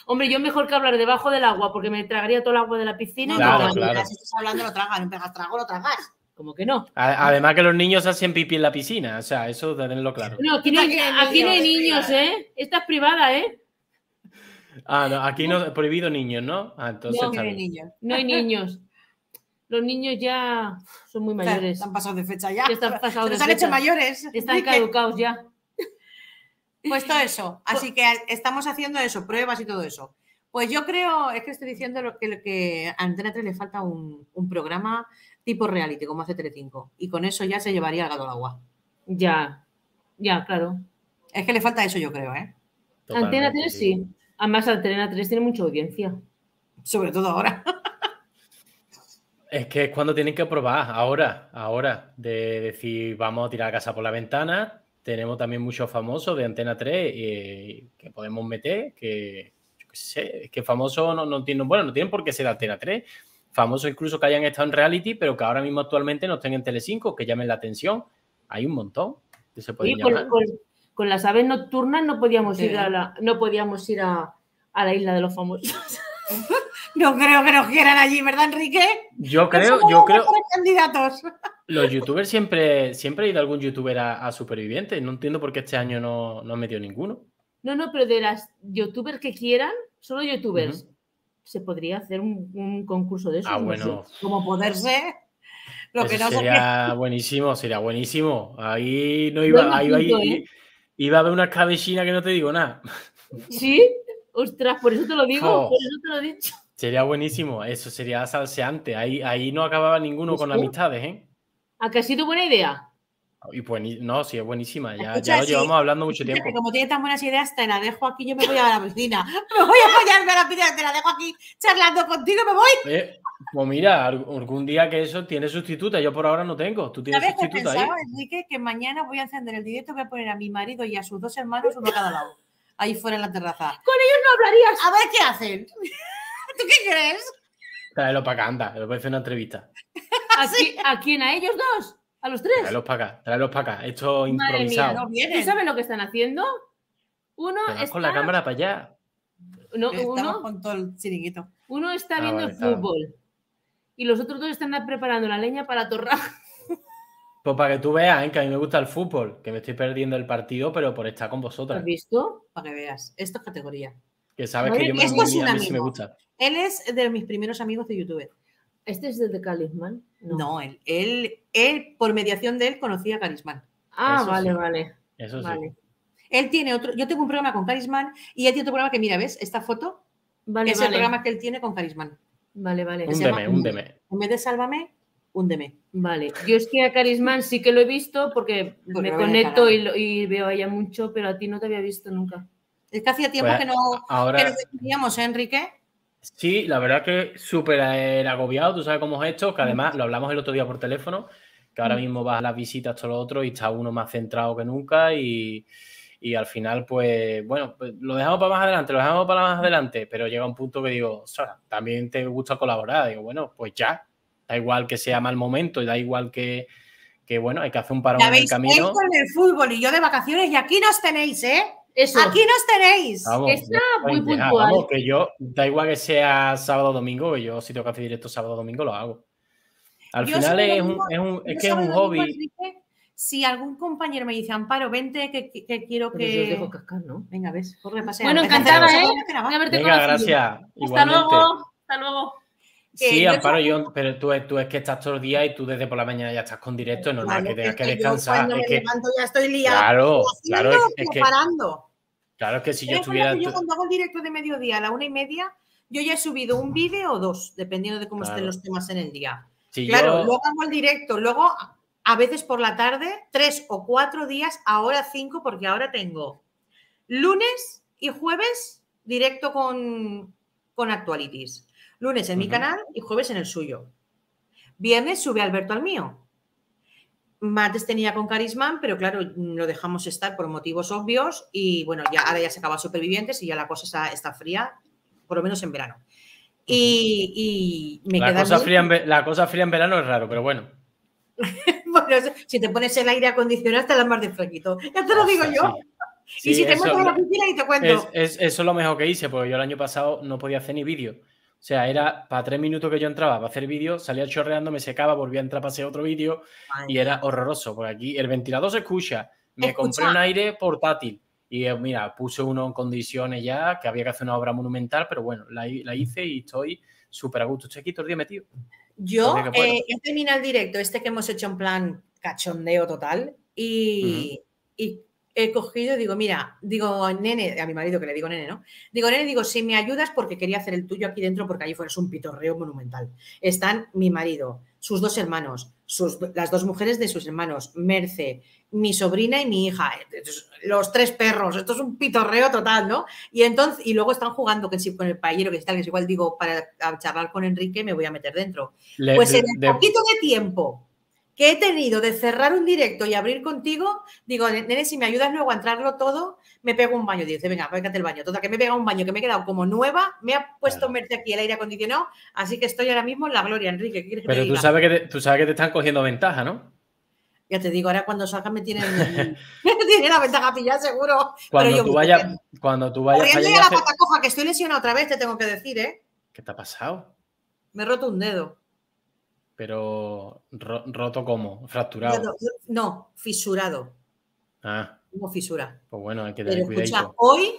Hombre, yo mejor que hablar debajo del agua, porque me tragaría todo el agua de la piscina. Claro, y claro. Si estás hablando, lo tragas. No pegas trago, lo tragas. Como que no. Además que los niños hacen pipí en la piscina, o sea, eso tenerlo claro. No, aquí no hay, niños, ¿eh? Esta es privada, ¿eh? Ah, no, aquí no prohibido niños, ¿no? Ah, entonces no, no hay niños. No hay niños los niños ya son muy mayores. han pasado de fecha ya. se han hecho mayores. Están caducados ya. Pues todo eso. Así que estamos haciendo eso, pruebas y todo eso. Pues yo creo, es que estoy diciendo lo que, a Antena 3 le falta un, programa tipo reality, como hace Telecinco. Y con eso ya se llevaría el gato al agua. Ya, ya, claro. Es que le falta eso, yo creo, ¿eh? Antena 3 sí. Además, Antena 3 tiene mucha audiencia. Sobre todo ahora. Es que es cuando tienen que probar, ahora, ahora, de decir vamos a tirar a casa por la ventana. Tenemos también muchos famosos de Antena 3 eh, que podemos meter, que yo qué sé, es que famosos no, tienen, bueno, no tienen por qué ser Antena 3, famosos incluso que hayan estado en reality, pero que ahora mismo actualmente no estén en Telecinco, que llamen la atención. Hay un montón que Con, las aves nocturnas no podíamos ir a la, no podíamos ir a la isla de los famosos. No creo que nos quieran allí, ¿verdad, Enrique? Yo creo, yo creo. Los youtubers siempre, siempre ha ido algún youtuber a, Superviviente supervivientes. No entiendo por qué este año no, no han metido ninguno. No, no, pero de las youtubers que quieran, solo youtubers. Se podría hacer un, concurso de eso. Ah, bueno. como poderse. Lo sería buenísimo, sería buenísimo. Ahí no iba, ahí, ¿eh? iba a haber una cabecina que no te digo nada. Sí, Ostras, por eso te lo digo, por eso te lo he dicho. Sería buenísimo, eso sería salseante. Ahí, ahí no acababa ninguno con las amistades, ¿eh? ¿A que ha sido buena idea? Y pues, no, sí, es buenísima. Ya, ya lo llevamos hablando mucho tiempo. Como tiene tan buenas ideas, te la dejo aquí. Yo me voy a la piscina. Me voy a apoyarme a la piscina. Te la dejo aquí charlando contigo. Me voy. Eh, pues mira, algún día que eso tiene sustituta. Yo por ahora no tengo. Tú tienes sustituta. ahí? Enrique, que mañana voy a encender el directo. Voy a poner a mi marido y a sus dos hermanos uno a cada lado ahí fuera en la terraza. Con ellos no hablarías. A ver qué hacen. ¿Tú qué crees? Traelo para acá, anda, lo voy a hacer una entrevista. ¿A, ¿A quién? ¿A ellos dos? ¿A los tres? Tráelos para acá, tráelos para acá. Esto improvisado. ¿Tú sabes lo que están haciendo? Uno está... con la cámara para allá. No, uno... con todo el chiringuito. Uno está ah, viendo el fútbol y los otros dos están preparando la leña para torrar. Pues para que tú veas, ¿eh? que a mí me gusta el fútbol, que me estoy perdiendo el partido, pero por estar con vosotras. ¿Has visto? Para que veas. Esta es categoría. Que sabes que yo me, gusta. Él es de mis primeros amigos de YouTube. ¿Este es de Calisman? No, él, por mediación de él, conocía a Calisman. Ah, vale, vale. Eso Él tiene otro. Yo tengo un programa con Calisman y él tiene otro programa que, mira, ¿ves? Esta foto vale, es el programa que él tiene con Calisman. Vale, vale. Un úndeme. un En vez de Sálvame, húndeme. Vale, yo es que a Carismán sí que lo he visto porque pues me conecto y, veo allá mucho, pero a ti no te había visto nunca. Es que hacía tiempo pues, que no ahora, que ¿eh, Enrique. Sí, la verdad que súper agobiado, tú sabes cómo es esto, que además lo hablamos el otro día por teléfono, que ahora mismo vas a las visitas, todo lo otro, y está uno más centrado que nunca y, al final, pues, bueno, pues, lo dejamos para más adelante, lo dejamos para más adelante, pero llega un punto que digo, Sara, también te gusta colaborar, digo, bueno, pues ya, Da igual que sea mal momento y da igual que, que bueno, hay que hacer un parón en el camino. con el fútbol y yo de vacaciones y aquí nos tenéis, ¿eh? Aquí nos tenéis. Vamos, Está muy puntual. Vamos, que yo, da igual que sea sábado o domingo, que yo si tengo que hacer directo sábado o domingo, lo hago. Al final es, un, es, es que es un hobby. si algún compañero me dice, Amparo, vente, que, que, que quiero que. dejo cascar, ¿no? Venga, ves, corre, Bueno, encantada, ¿eh? Venga, gracias. Hasta luego. Hasta luego. Sí, Amparo, yo, pero tú, es que estás todo el día y tú desde por la mañana ya estás con directo, es normal que tengas que, descansar. Cuando me levanto ya estoy liado. Claro, claro, es, que, claro que si yo estuviera... Yo cuando hago el directo de mediodía a la una y media, yo ya he subido un vídeo o dos, dependiendo de cómo estén los temas en el día. claro, luego hago el directo, luego a veces por la tarde, tres o cuatro días, ahora cinco, porque ahora tengo lunes y jueves directo con, con Actualities. Lunes en mi canal y jueves en el suyo. Viernes sube Alberto al mío. Martes tenía con Carismán, pero claro, lo dejamos estar por motivos obvios y bueno, ya ahora ya se acaba Supervivientes y ya la cosa está, fría, por lo menos en verano. Y, la cosa fría en, verano es raro, pero bueno. si te pones el aire acondicionado, te la más de fraquito. Ya te lo digo yo. y si te la y te cuento. eso es lo mejor que hice, porque yo el año pasado no podía hacer ni vídeo. O sea, era para tres minutos que yo entraba para hacer vídeo, salía chorreando, me secaba, volvía a entrar para hacer otro vídeo y era horroroso. Por aquí el ventilador se escucha. Me compré un aire portátil y eh, mira, puse uno en condiciones ya, que había que hacer una obra monumental, pero bueno, la, hice y estoy súper a gusto. Estoy aquí todo el día metido. Yo eh, he directo, este que hemos hecho en plan cachondeo total, y he cogido y digo, mira, digo, nene, a mi marido que le digo nene, ¿no? Digo, nene, digo, si me ayudas porque quería hacer el tuyo aquí dentro porque allí fuera es un pitorreo monumental. Están mi marido, sus dos hermanos, las dos mujeres de sus hermanos, Merce, mi sobrina y mi hija, los tres perros, esto es un pitorreo total, ¿no? Y entonces, y luego están jugando que con el paellero, que están, que es igual digo, para charlar con Enrique me voy a meter dentro. pues en un poquito de tiempo que he tenido de cerrar un directo y abrir contigo, digo, nene, si me ayudas luego a entrarlo todo, me pego un baño. Dice, venga, pégate el baño. Toda que me pega un baño, que me he quedado como nueva, me ha puesto en verte aquí el aire acondicionado, así que estoy ahora mismo en la gloria, Enrique. Pero tú, sabes que te, tú sabes que te están cogiendo ventaja, ¿no? Ya te digo, ahora cuando salgas me tienen, la ventaja pillada, seguro. Cuando tú vayas. Cuando tú vayas. a la pata coja, que estoy lesionada otra vez, te tengo que decir, ¿eh? ¿Qué te ha pasado? Me he roto un dedo. Pero roto como, fracturado. No, fisurado. Ah. Como fisura. Pues bueno, hay que tener cuidado. hoy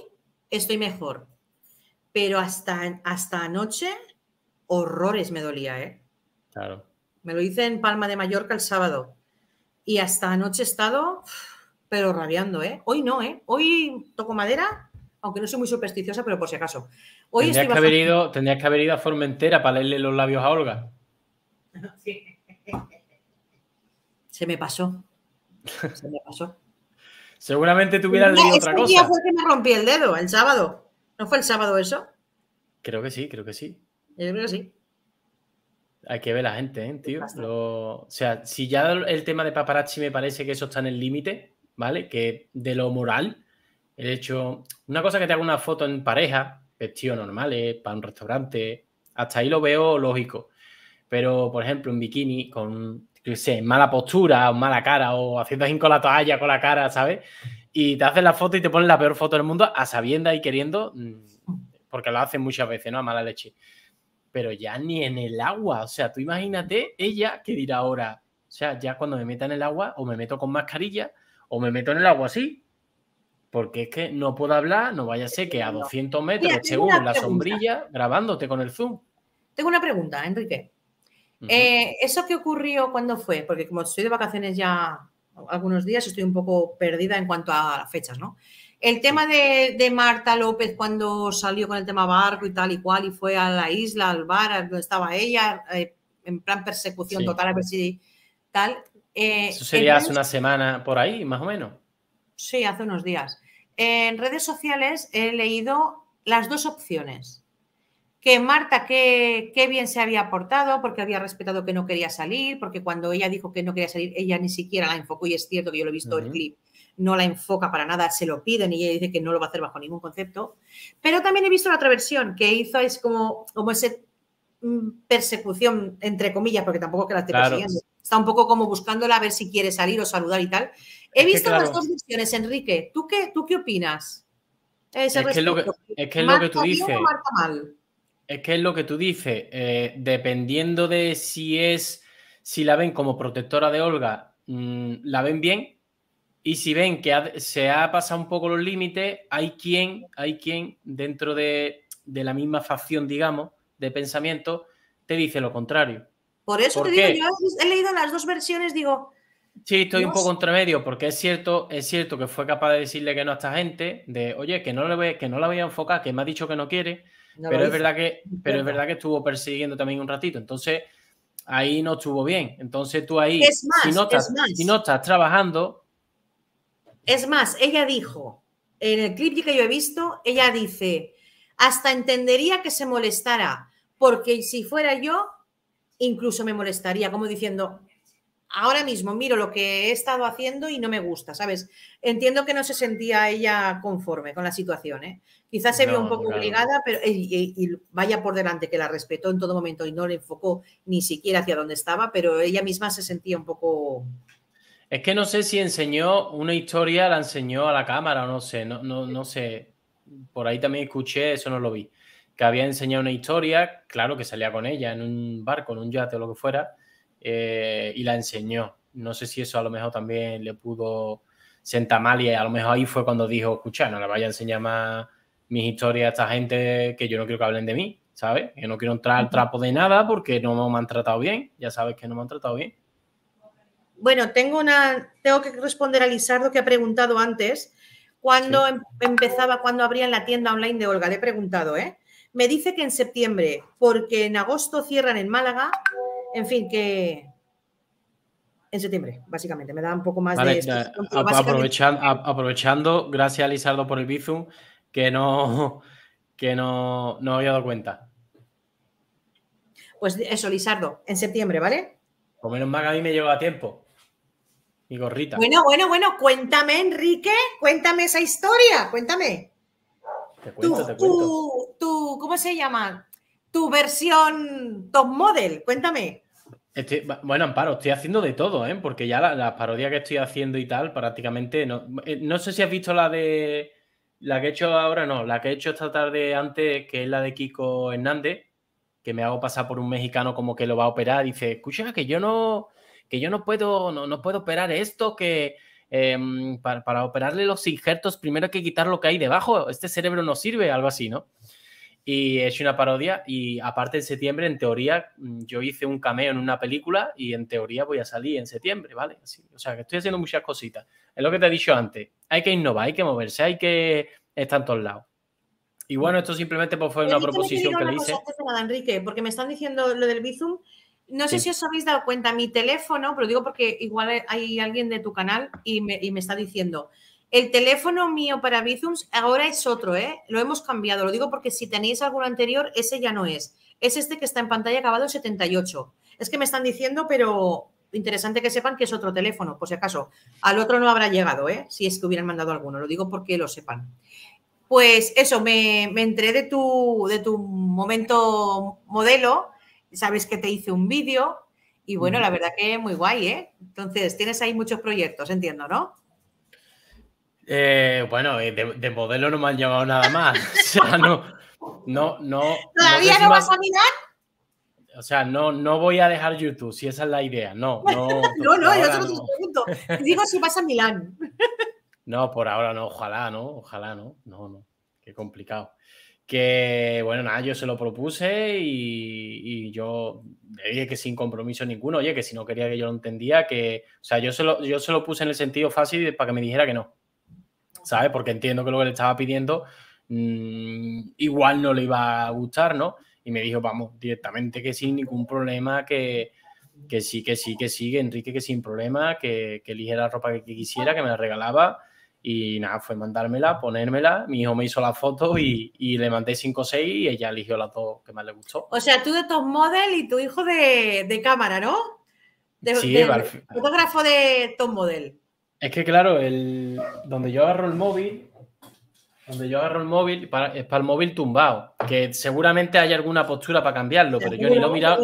estoy mejor. Pero hasta, hasta anoche, horrores me dolía, ¿eh? Claro. Me lo hice en Palma de Mallorca el sábado. Y hasta anoche he estado, pero rabiando, ¿eh? Hoy no, ¿eh? Hoy toco madera, aunque no soy muy supersticiosa, pero por si acaso. Hoy tendrías que haber ido a Formentera para leerle los labios a Olga. Se me pasó. Se me pasó. Seguramente tú hubieras leído otra cosa. fue que me rompí el dedo, el sábado. ¿No fue el sábado eso? Creo que sí, creo que sí. creo que sí. Hay que ver la gente, ¿eh, tío. O sea, si ya el tema de paparazzi me parece que eso está en el límite, ¿vale? Que de lo moral, el hecho. Una cosa que te haga una foto en pareja, vestido normal, eh, para un restaurante, hasta ahí lo veo lógico. Pero, por ejemplo, un bikini con, sé, mala postura o mala cara o haciendo así con la toalla, con la cara, ¿sabes? Y te hacen la foto y te ponen la peor foto del mundo a sabienda y queriendo, mm, porque lo hacen muchas veces, ¿no? A mala leche. Pero ya ni en el agua, o sea, tú imagínate ella que dirá ahora, o sea, ya cuando me meta en el agua o me meto con mascarilla o me meto en el agua así, porque es que no puedo hablar, no vaya a ser que a 200 metros según la sombrilla grabándote con el zoom. Tengo una pregunta, Enrique. Eh, ¿Eso qué ocurrió cuándo fue? Porque como estoy de vacaciones ya algunos días, estoy un poco perdida en cuanto a fechas, ¿no? El tema de, Marta López cuando salió con el tema barco y tal y cual y fue a la isla, al bar, donde estaba ella, eh, en plan persecución total, a ver si tal. Eh, Eso sería hace una semana por ahí, más o menos. Sí, hace unos días. En redes sociales he leído las dos opciones que Marta, qué, bien se había portado, porque había respetado que no quería salir, porque cuando ella dijo que no quería salir, ella ni siquiera la enfocó, y es cierto que yo lo he visto en el clip, no la enfoca para nada, se lo piden y ella dice que no lo va a hacer bajo ningún concepto. Pero también he visto la otra versión que hizo, es como, como esa mm, persecución, entre comillas, porque tampoco es que la esté persiguiendo. Está un poco como buscándola a ver si quiere salir o saludar y tal. He visto las dos versiones, Enrique. ¿Tú qué, tú qué opinas? Eh, es, que es lo que, es que, es lo que tú dices. Mal? Es que es lo que tú dices, eh, dependiendo de si es, si la ven como protectora de Olga, mm, la ven bien, y si ven que se ha pasado un poco los límites, hay quien, hay quien dentro de, de, la misma facción, digamos, de pensamiento, te dice lo contrario. Por eso te digo, yo he leído las dos versiones, digo, Sí, estoy un poco medio porque es cierto, es cierto que fue capaz de decirle que no a esta gente, de oye, que no, le que no la voy a enfocar, que me ha dicho que no quiere, pero es verdad que, pero es verdad que estuvo persiguiendo también un ratito. Entonces, ahí no estuvo bien. Entonces tú ahí, no si no estás trabajando. Es más, ella dijo, en el clip que yo he visto, ella dice, hasta entendería que se molestara, porque si fuera yo, incluso me molestaría, como diciendo, ahora mismo miro lo que he estado haciendo y no me gusta, ¿sabes? Entiendo que no se sentía ella conforme con la situación, ¿eh? Quizás se vio un poco obligada, pero y, vaya por delante que la respetó en todo momento y no le enfocó ni siquiera hacia dónde estaba, pero ella misma se sentía un poco... Es que no sé si enseñó una historia, la enseñó a la cámara, o no sé, no, no, no sé. Por ahí también escuché, eso no lo vi, que había enseñado una historia, claro que salía con ella en un barco, en un yate o lo que fuera, eh, y la enseñó. No sé si eso a lo mejor también le pudo sentar mal y a lo mejor ahí fue cuando dijo, escucha, no le vaya a enseñar más mis historias a esta gente que yo no quiero que hablen de mí, ¿sabes? Que no quiero entrar al trapo de nada porque no me han tratado bien, ya sabes que no me han tratado bien. Bueno, tengo una, tengo que responder a Lizardo que ha preguntado antes cuando em, empezaba, cuándo abrían la tienda online de Olga. Le he preguntado, ¿eh? Me dice que en septiembre, porque en agosto cierran en Málaga en fin, que en septiembre, básicamente. Me da un poco más de... aprovechando, gracias Lizardo por el bizum, que no, que no, no había dado cuenta. Pues eso, Lizardo, en septiembre, ¿vale? Por pues menos mal a mí me llegó a tiempo. Mi gorrita. Bueno, bueno, bueno, cuéntame, Enrique, cuéntame esa historia, cuéntame. Te cuento, te cuento. ¿cómo se llama? Tu versión top model, cuéntame bueno, Amparo, estoy haciendo de todo, ¿eh? Porque ya las la parodias que estoy haciendo y tal, prácticamente no. Eh, no sé si has visto la de. La que he hecho ahora, no, la que he hecho esta tarde antes, que es la de Kiko Hernández, que me hago pasar por un mexicano como que lo va a operar. dice, escucha, que yo no. Que yo no puedo, no, puedo operar esto, que. Em, para, para, operarle los injertos, primero hay que quitar lo que hay debajo. Este cerebro no sirve, algo así, ¿no? y es una parodia y aparte en septiembre, en teoría, mm, yo hice un cameo en una película y en teoría voy a salir en septiembre, ¿vale? Así, o sea, que estoy haciendo muchas cositas. Es lo que te he dicho antes, hay que innovar, hay que moverse, hay que estar en todos lados. Y bueno, esto simplemente pues, fue una proposición que, le hice. Enrique, porque me están diciendo lo del Bizum. No sé si os habéis dado cuenta, mi teléfono, pero digo porque igual hay alguien de tu canal y me, y me está diciendo, el teléfono mío para Bizums ahora es otro, ¿eh? Lo hemos cambiado, lo digo porque si tenéis alguno anterior, ese ya no es. Es este que está en pantalla acabado en 78. Es que me están diciendo, pero interesante que sepan que es otro teléfono, por si acaso. Al otro no habrá llegado, ¿eh? Si es que hubieran mandado alguno, lo digo porque lo sepan. Pues eso, me, me entré de tu, de tu momento modelo, sabes que te hice un vídeo y bueno, la verdad que muy guay, ¿eh? Entonces, tienes ahí muchos proyectos, entiendo, ¿no? Eh, bueno, eh, de, modelo no me han llamado nada más. O sea, no, no, no. ¿Todavía no, vas a mirar? O sea, no, no voy a dejar YouTube, si esa es la idea. No, no. no, no, yo te lo pregunto Digo si vas a Milán. No, por ahora no, ojalá, ¿no? Ojalá, ¿no? No, no. Qué complicado. Que bueno, nada, yo se lo propuse y, yo que sin compromiso ninguno, oye, que si no quería que yo lo entendía, que, o sea, yo yo se lo puse en el sentido fácil para que me dijera que no. ¿sabes? Porque entiendo que lo que le estaba pidiendo mm, igual no le iba a gustar, ¿no? Y me dijo, vamos, directamente que sin ningún problema, que, sí, que sí, que sí, Enrique, que sin problema, que, que eligiera la ropa que, quisiera, que me la regalaba. Y nada, fue mandármela, ponérmela. Mi hijo me hizo la foto y, le mandé 5 o 6 y ella eligió la dos que más le gustó. O sea, tú de top model y tu hijo de, cámara, ¿no? sí, fotógrafo de top model. Es que claro, el, donde yo agarro el móvil, donde yo agarro el móvil, para, es para el móvil tumbado, que seguramente hay alguna postura para cambiarlo, pero yo ni lo he mirado,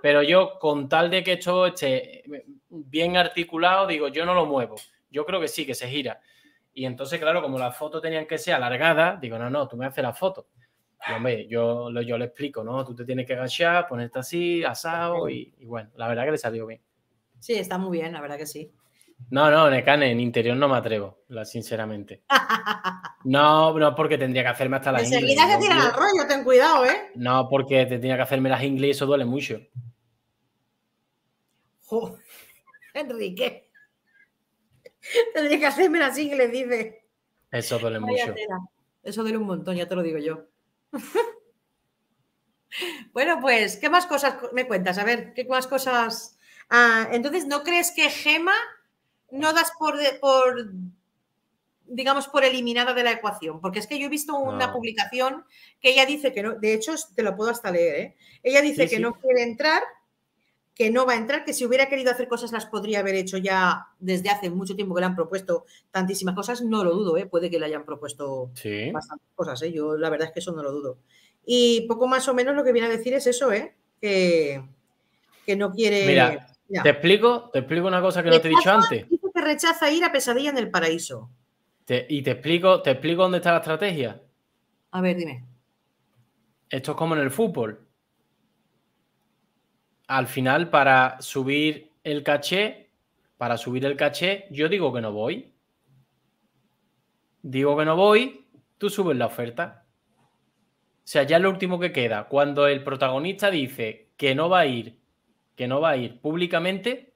pero yo con tal de que esto esté bien articulado, digo, yo no lo muevo, yo creo que sí, que se gira. Y entonces, claro, como la foto tenían que ser alargada, digo, no, no, tú me haces la foto. yo, yo le explico, ¿no? Tú te tienes que agachar, ponerte así, asado, y bueno, la verdad que le salió bien. Sí, está muy bien, la verdad que sí. No, no, Necane, en interior no me atrevo, sinceramente. No, no, porque tendría que hacerme hasta las inglés. Enseguida se tiran al rollo, ten cuidado, ¿eh? No, porque tendría que hacerme las inglés y eso duele mucho. Enrique. Tendría que hacerme las inglés, dice. Eso duele mucho. Eso duele un montón, ya te lo digo yo. bueno, pues, ¿qué más cosas me cuentas? A ver, ¿qué más cosas? Ah, entonces, ¿no crees que Gema no das por, digamos, por eliminada de la ecuación, porque es que yo he visto una publicación que ella dice que no, de hecho te lo puedo hasta leer, ¿eh? ella dice que no quiere entrar, que no va a entrar, que si hubiera querido hacer cosas las podría haber hecho ya desde hace mucho tiempo que le han propuesto tantísimas cosas, no lo dudo, ¿eh? puede que le hayan propuesto bastantes cosas, ¿eh? yo la verdad es que eso no lo dudo. Y poco más o menos lo que viene a decir es eso, ¿eh? que, no quiere... Mira. Te explico, te explico una cosa que no te he dicho antes rechaza ir a pesadilla en el paraíso. y te explico, te explico dónde está la estrategia. A ver, dime. Esto es como en el fútbol. Al final, para subir el caché, para subir el caché, yo digo que no voy. Digo que no voy, tú subes la oferta. O sea, ya es lo último que queda. Cuando el protagonista dice que no va a ir, que no va a ir públicamente,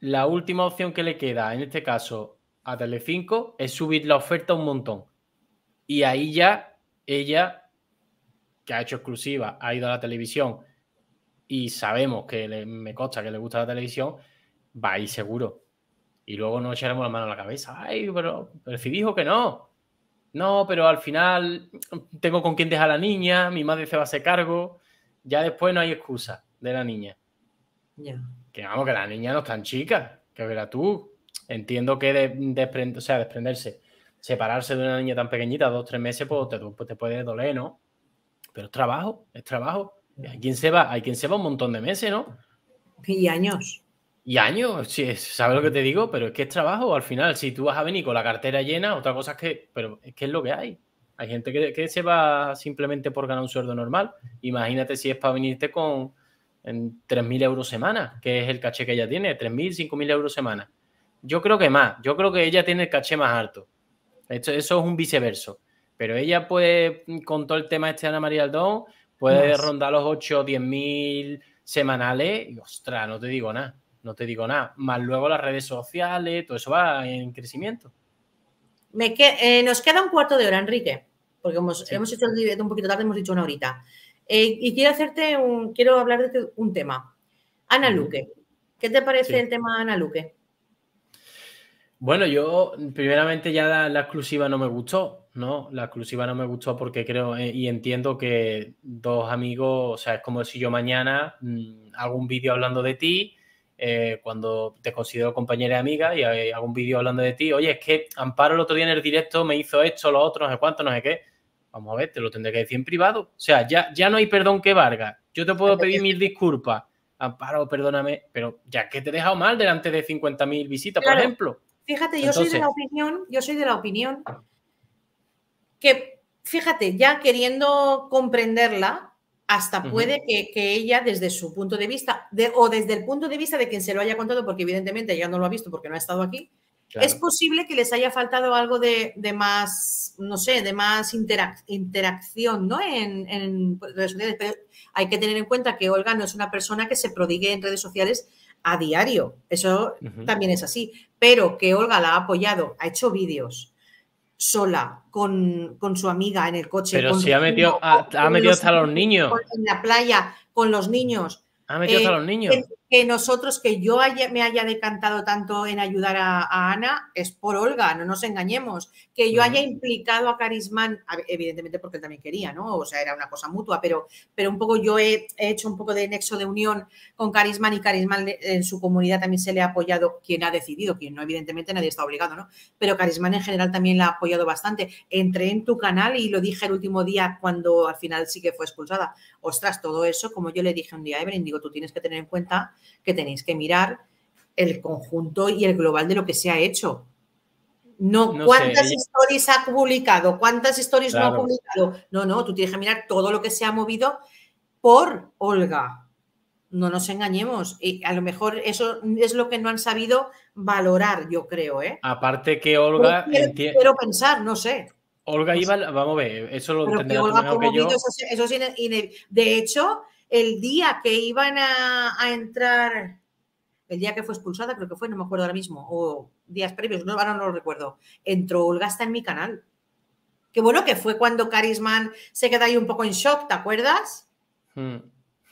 la última opción que le queda, en este caso a Telecinco, es subir la oferta un montón. Y ahí ya ella, que ha hecho exclusiva, ha ido a la televisión y sabemos que le, me consta que le gusta la televisión, va ahí seguro. Y luego nos echaremos la mano a la cabeza. Ay, pero, si dijo que no. No, pero al final tengo con quién dejar a la niña, mi madre se va a hacer cargo. Ya después no hay excusa de la niña. Ya que vamos, que la niña no es tan chica, que verás tú. Entiendo que de, o sea, desprenderse, separarse de una niña tan pequeñita, dos, tres meses, pues te, pues puede doler, ¿no? Pero es trabajo, es trabajo. Hay quien se va, hay quien se va un montón de meses, ¿no? Y años. Y años, sí, ¿sabes lo que te digo? Pero es que es trabajo al final. Si tú vas a venir con la cartera llena, otra cosa es que. Pero es que es lo que hay. Hay gente que, que se va simplemente por ganar un sueldo normal. Imagínate si es para venirte con, en 3.000 euros semana, que es el caché que ella tiene, 3.000, 5.000 euros semana. Yo creo que más, yo creo que ella tiene el caché más alto. eso es un viceverso. Pero ella puede, con todo el tema este de Ana María Aldón, puede rondar los 8 o 10.000 semanales y, ostras, no te digo nada, no te digo nada. Más luego las redes sociales, todo eso va en crecimiento. Me que, eh, nos queda un cuarto de hora, Enrique, porque hemos, hecho el, un poquito tarde, hemos dicho una horita. Eh, y quiero hacerte un, quiero hablar de este, un tema. Ana Luque. ¿Qué te parece el tema Ana Luque? Bueno, yo primeramente ya la, exclusiva no me gustó, ¿no? La exclusiva no me gustó porque creo eh, y entiendo que dos amigos, o sea, es como si yo mañana mm, hago un vídeo hablando de ti, eh, cuando te considero compañera y amiga, y hago un vídeo hablando de ti, oye, es que Amparo el otro día en el directo me hizo esto, lo otro, no sé cuánto, no sé qué. Vamos a ver, te lo tendré que decir en privado. O sea, ya, ya no hay perdón que valga. Yo te puedo pedir mil disculpas. Amparo, perdóname, pero ya que te he dejado mal delante de 50.000 visitas, por ejemplo. Fíjate, yo soy de la opinión, yo soy de la opinión que, fíjate, ya queriendo comprenderla, hasta puede que, ella, desde su punto de vista, o desde el punto de vista de quien se lo haya contado, porque evidentemente ella no lo ha visto porque no ha estado aquí, es posible que les haya faltado algo de, más, no sé, de más interacción, ¿no? En, pues, redes sociales, pero hay que tener en cuenta que Olga no es una persona que se prodigue en redes sociales a diario. Eso también es así. Pero que Olga la ha apoyado, ha hecho vídeos sola, con, con su amiga en el coche. Pero si ha metido, ha, hasta los niños. En la playa, con los niños. Ha metido hasta eh, los niños que nosotros, que yo me haya decantado tanto en ayudar a, Ana, es por Olga, no nos engañemos. Que yo haya implicado a Carismán evidentemente porque él también quería, ¿no? O sea, era una cosa mutua, pero, pero un poco yo he, he hecho un poco de nexo de unión con Carismán y Carismán en su comunidad también se le ha apoyado quien ha decidido, quien no, evidentemente nadie está obligado, ¿no? Pero Carismán en general también la ha apoyado bastante. Entré en tu canal y lo dije el último día cuando al final sí que fue expulsada ostras, todo eso, como yo le dije un día a Evelyn, digo, tú tienes que tener en cuenta que tenéis que mirar el conjunto y el global de lo que se ha hecho. No, cuántas stories ha publicado, cuántas stories no ha publicado. No, no, tú tienes que mirar todo lo que se ha movido por Olga. No nos engañemos. Y a lo mejor eso es lo que no han sabido valorar, yo creo. ¿eh? Aparte que Olga. Quiero, quiero pensar, no sé. Olga pues iba, vamos a ver, eso lo creo que yo. de hecho, el día que iban a, entrar, el día que fue expulsada, creo que fue, no me acuerdo ahora mismo, o días previos, no, no lo recuerdo, entró Olga hasta en mi canal. Qué bueno que fue cuando Carisman se quedó ahí un poco en shock, ¿te acuerdas? Hmm,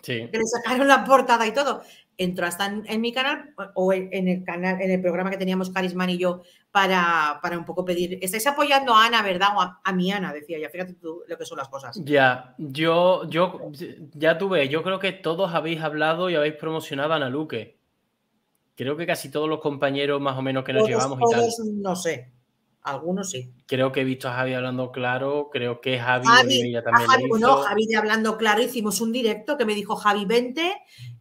sí. Que le sacaron la portada y todo entró hasta en, mi canal o el canal, en el programa que teníamos Carisman y yo para, un poco pedir. Estáis apoyando a Ana, ¿verdad? O a, mi Ana, decía ya. Fíjate tú lo que son las cosas. Ya, yo, yo, ya tuve. Yo creo que todos habéis hablado y habéis promocionado a Ana Luque. Creo que casi todos los compañeros más o menos que nos llevamos No sé. Algunos sí. Creo que he visto a Javi hablando claro, creo que Javi, también. Javi, hablando claro, hicimos un directo que me dijo Javi, vente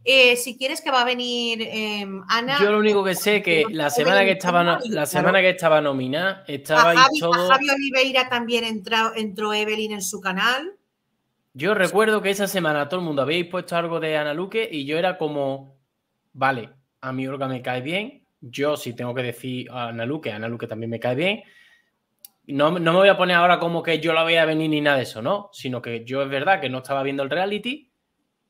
eh, si quieres que va a venir em, Ana. Yo lo único que sé es que la semana que estaba la semana que estaba nominada estaba a Oliveira también entró, Evelyn en su canal. Yo recuerdo que esa semana todo el mundo habéis puesto algo de Ana Luque y yo era como, vale, a mi Olga me cae bien, yo sí tengo que decir a Ana Luque, a Ana Luque también me cae bien. No, no me voy a poner ahora como que yo la voy a venir ni nada de eso, ¿no? Sino que yo es verdad que no estaba viendo el reality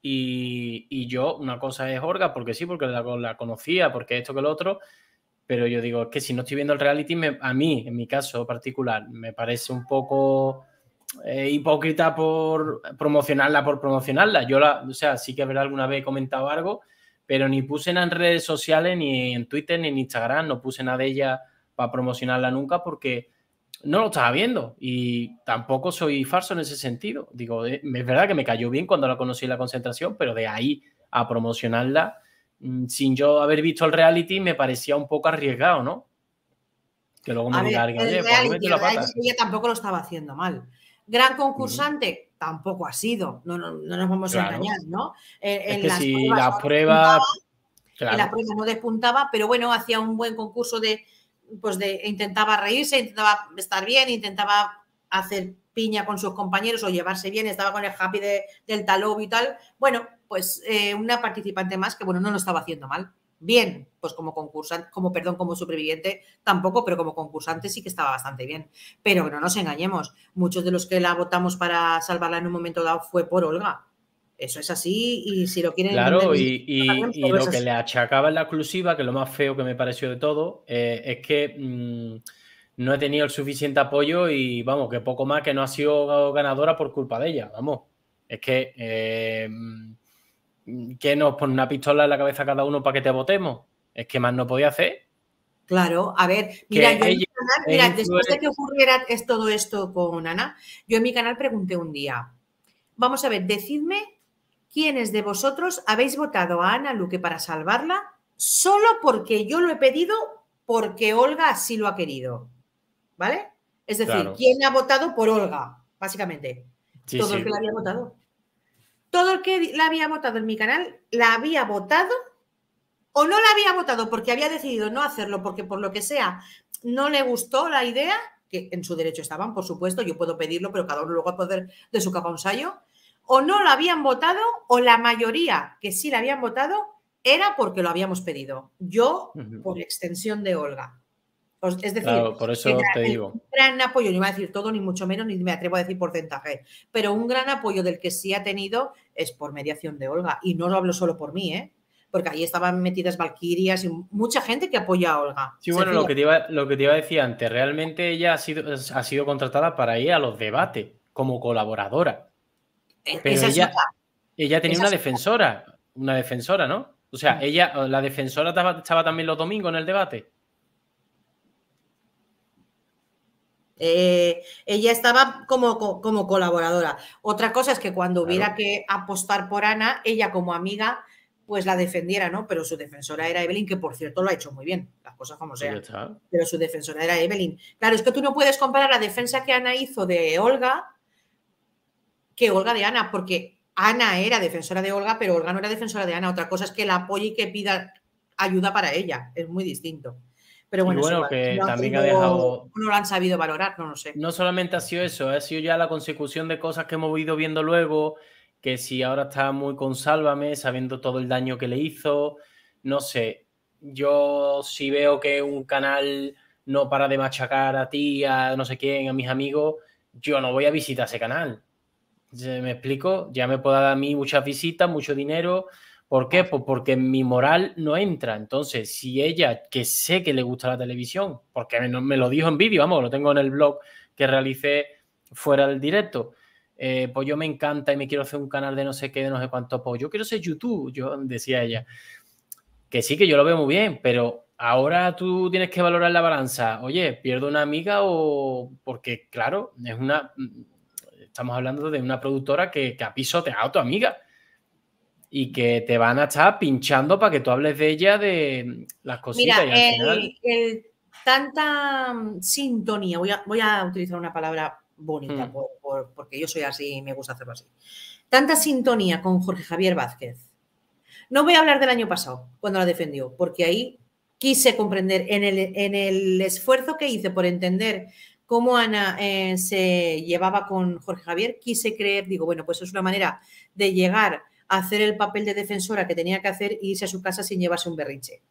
y, yo, una cosa es Orga, porque sí, porque la, conocía, porque esto que lo otro, pero yo digo, es que si no estoy viendo el reality, a mí, en mi caso particular, me parece un poco eh, hipócrita por promocionarla, por promocionarla. Yo la, o sea, sí que habrá alguna vez he comentado algo, pero ni puse nada en redes sociales, ni en Twitter, ni en Instagram, no puse nada de ella para promocionarla nunca, porque no lo estaba viendo y tampoco soy falso en ese sentido. Digo, eh, es verdad que me cayó bien cuando la conocí en la concentración, pero de ahí a promocionarla mm, sin yo haber visto el reality me parecía un poco arriesgado, ¿no? Que luego me diga alguien, tampoco lo estaba haciendo mal. Gran concursante, tampoco ha sido, no, nos vamos a engañar, ¿no? es que si la prueba no despuntaba, pero bueno, hacía un buen concurso de, pues de, intentaba reírse, intentaba estar bien, intentaba hacer piña con sus compañeros o llevarse bien, estaba con el happy del talob y tal. Bueno, pues eh, una participante más que, bueno, no lo estaba haciendo mal. Bien, pues como concursante, como perdón, como superviviente tampoco, pero como concursante sí que estaba bastante bien. Pero no nos engañemos, muchos de los que la votamos para salvarla en un momento dado fue por Olga. Eso es así y si lo quieren... Claro, y, lo que le achacaba en la exclusiva, que lo más feo que me pareció de todo, eh, es que mm, no he tenido el suficiente apoyo y vamos, que poco más que no ha sido ganadora por culpa de ella, vamos. Es que... Eh, mm, que nos pone una pistola en la cabeza cada uno para que te votemos. Es que más no podía hacer. Claro, a ver, mira, yo en mi canal, mira, después de que ocurriera todo esto con Ana, yo en mi canal pregunté un día, vamos a ver, decidme ¿quiénes de vosotros habéis votado a Ana Luque para salvarla solo porque yo lo he pedido, porque Olga así lo ha querido? ¿Vale? Es decir, ¿quién ha votado por Olga? Básicamente. Todo el que la había votado. Todo el que la había votado en mi canal, la había votado o no la había votado porque había decidido no hacerlo, porque por lo que sea no le gustó la idea, que en su derecho estaban, por supuesto, yo puedo pedirlo, pero cada uno luego a poder de su capa un sallo o no lo habían votado o la mayoría que sí la habían votado era porque lo habíamos pedido. Yo, por extensión de Olga. Es decir, por eso un gran apoyo, no iba a decir todo, ni mucho menos, ni me atrevo a decir porcentaje, pero un gran apoyo del que sí ha tenido es por mediación de Olga. Y no lo hablo solo por mí, ¿eh? porque ahí estaban metidas Valkirias y mucha gente que apoya a Olga. Sí, bueno, lo que, te iba, lo que te iba a decir antes, realmente ella ha sido, ha sido contratada para ir a los debates como colaboradora. Eh, ella, tenía una defensora, una defensora, ¿no? O sea, mm. ella, la defensora estaba también los domingos en el debate. Eh, ella estaba como, como, colaboradora. Otra cosa es que cuando hubiera que apostar por Ana, ella como amiga, pues la defendiera, ¿no? Pero su defensora era Evelyn, que por cierto lo ha hecho muy bien, las cosas como pues Pero su defensora era Evelyn. Claro, es que tú no puedes comparar la defensa que Ana hizo de Olga que Olga de Ana, porque Ana era defensora de Olga, pero Olga no era defensora de Ana. Otra cosa es que la apoye y que pida ayuda para ella. Es muy distinto. Pero bueno, que también ha dejado. No lo han sabido valorar, no lo sé. No solamente ha sido eso, ha sido ya la consecución de cosas que hemos ido viendo luego. Que si ahora está muy con Sálvame, sabiendo todo el daño que le hizo. No sé. Yo si veo que un canal no para de machacar a ti, a no sé quién, a mis amigos, yo no voy a visitar ese canal. ¿Me explico? Ya me puede dar a mí muchas visitas, mucho dinero. ¿Por qué? Pues porque mi moral no entra. Entonces, si ella, que sé que le gusta la televisión, porque me, lo dijo en vídeo, vamos, lo tengo en el blog que realicé fuera del directo, eh, pues yo me encanta y me quiero hacer un canal de no sé qué, de no sé cuánto, pues yo quiero ser YouTube, yo decía ella. Que sí, que yo lo veo muy bien, pero ahora tú tienes que valorar la balanza. Oye, ¿pierdo una amiga o...? Porque, claro, es una estamos hablando de una productora que, que ha pisoteado a tu amiga y que te van a estar pinchando para que tú hables de ella, de las cositas. y al tanta mm, sintonía, voy a, utilizar una palabra bonita, hmm. porque yo soy así y me gusta hacerlo así. Tanta sintonía con Jorge Javier Vázquez. No voy a hablar del año pasado, cuando la defendió, porque ahí quise comprender en el esfuerzo que hice por entender cómo Ana eh, se llevaba con Jorge Javier, quise creer, digo, bueno, pues es una manera de llegar a hacer el papel de defensora que tenía que hacer e irse a su casa sin llevarse un berrinche.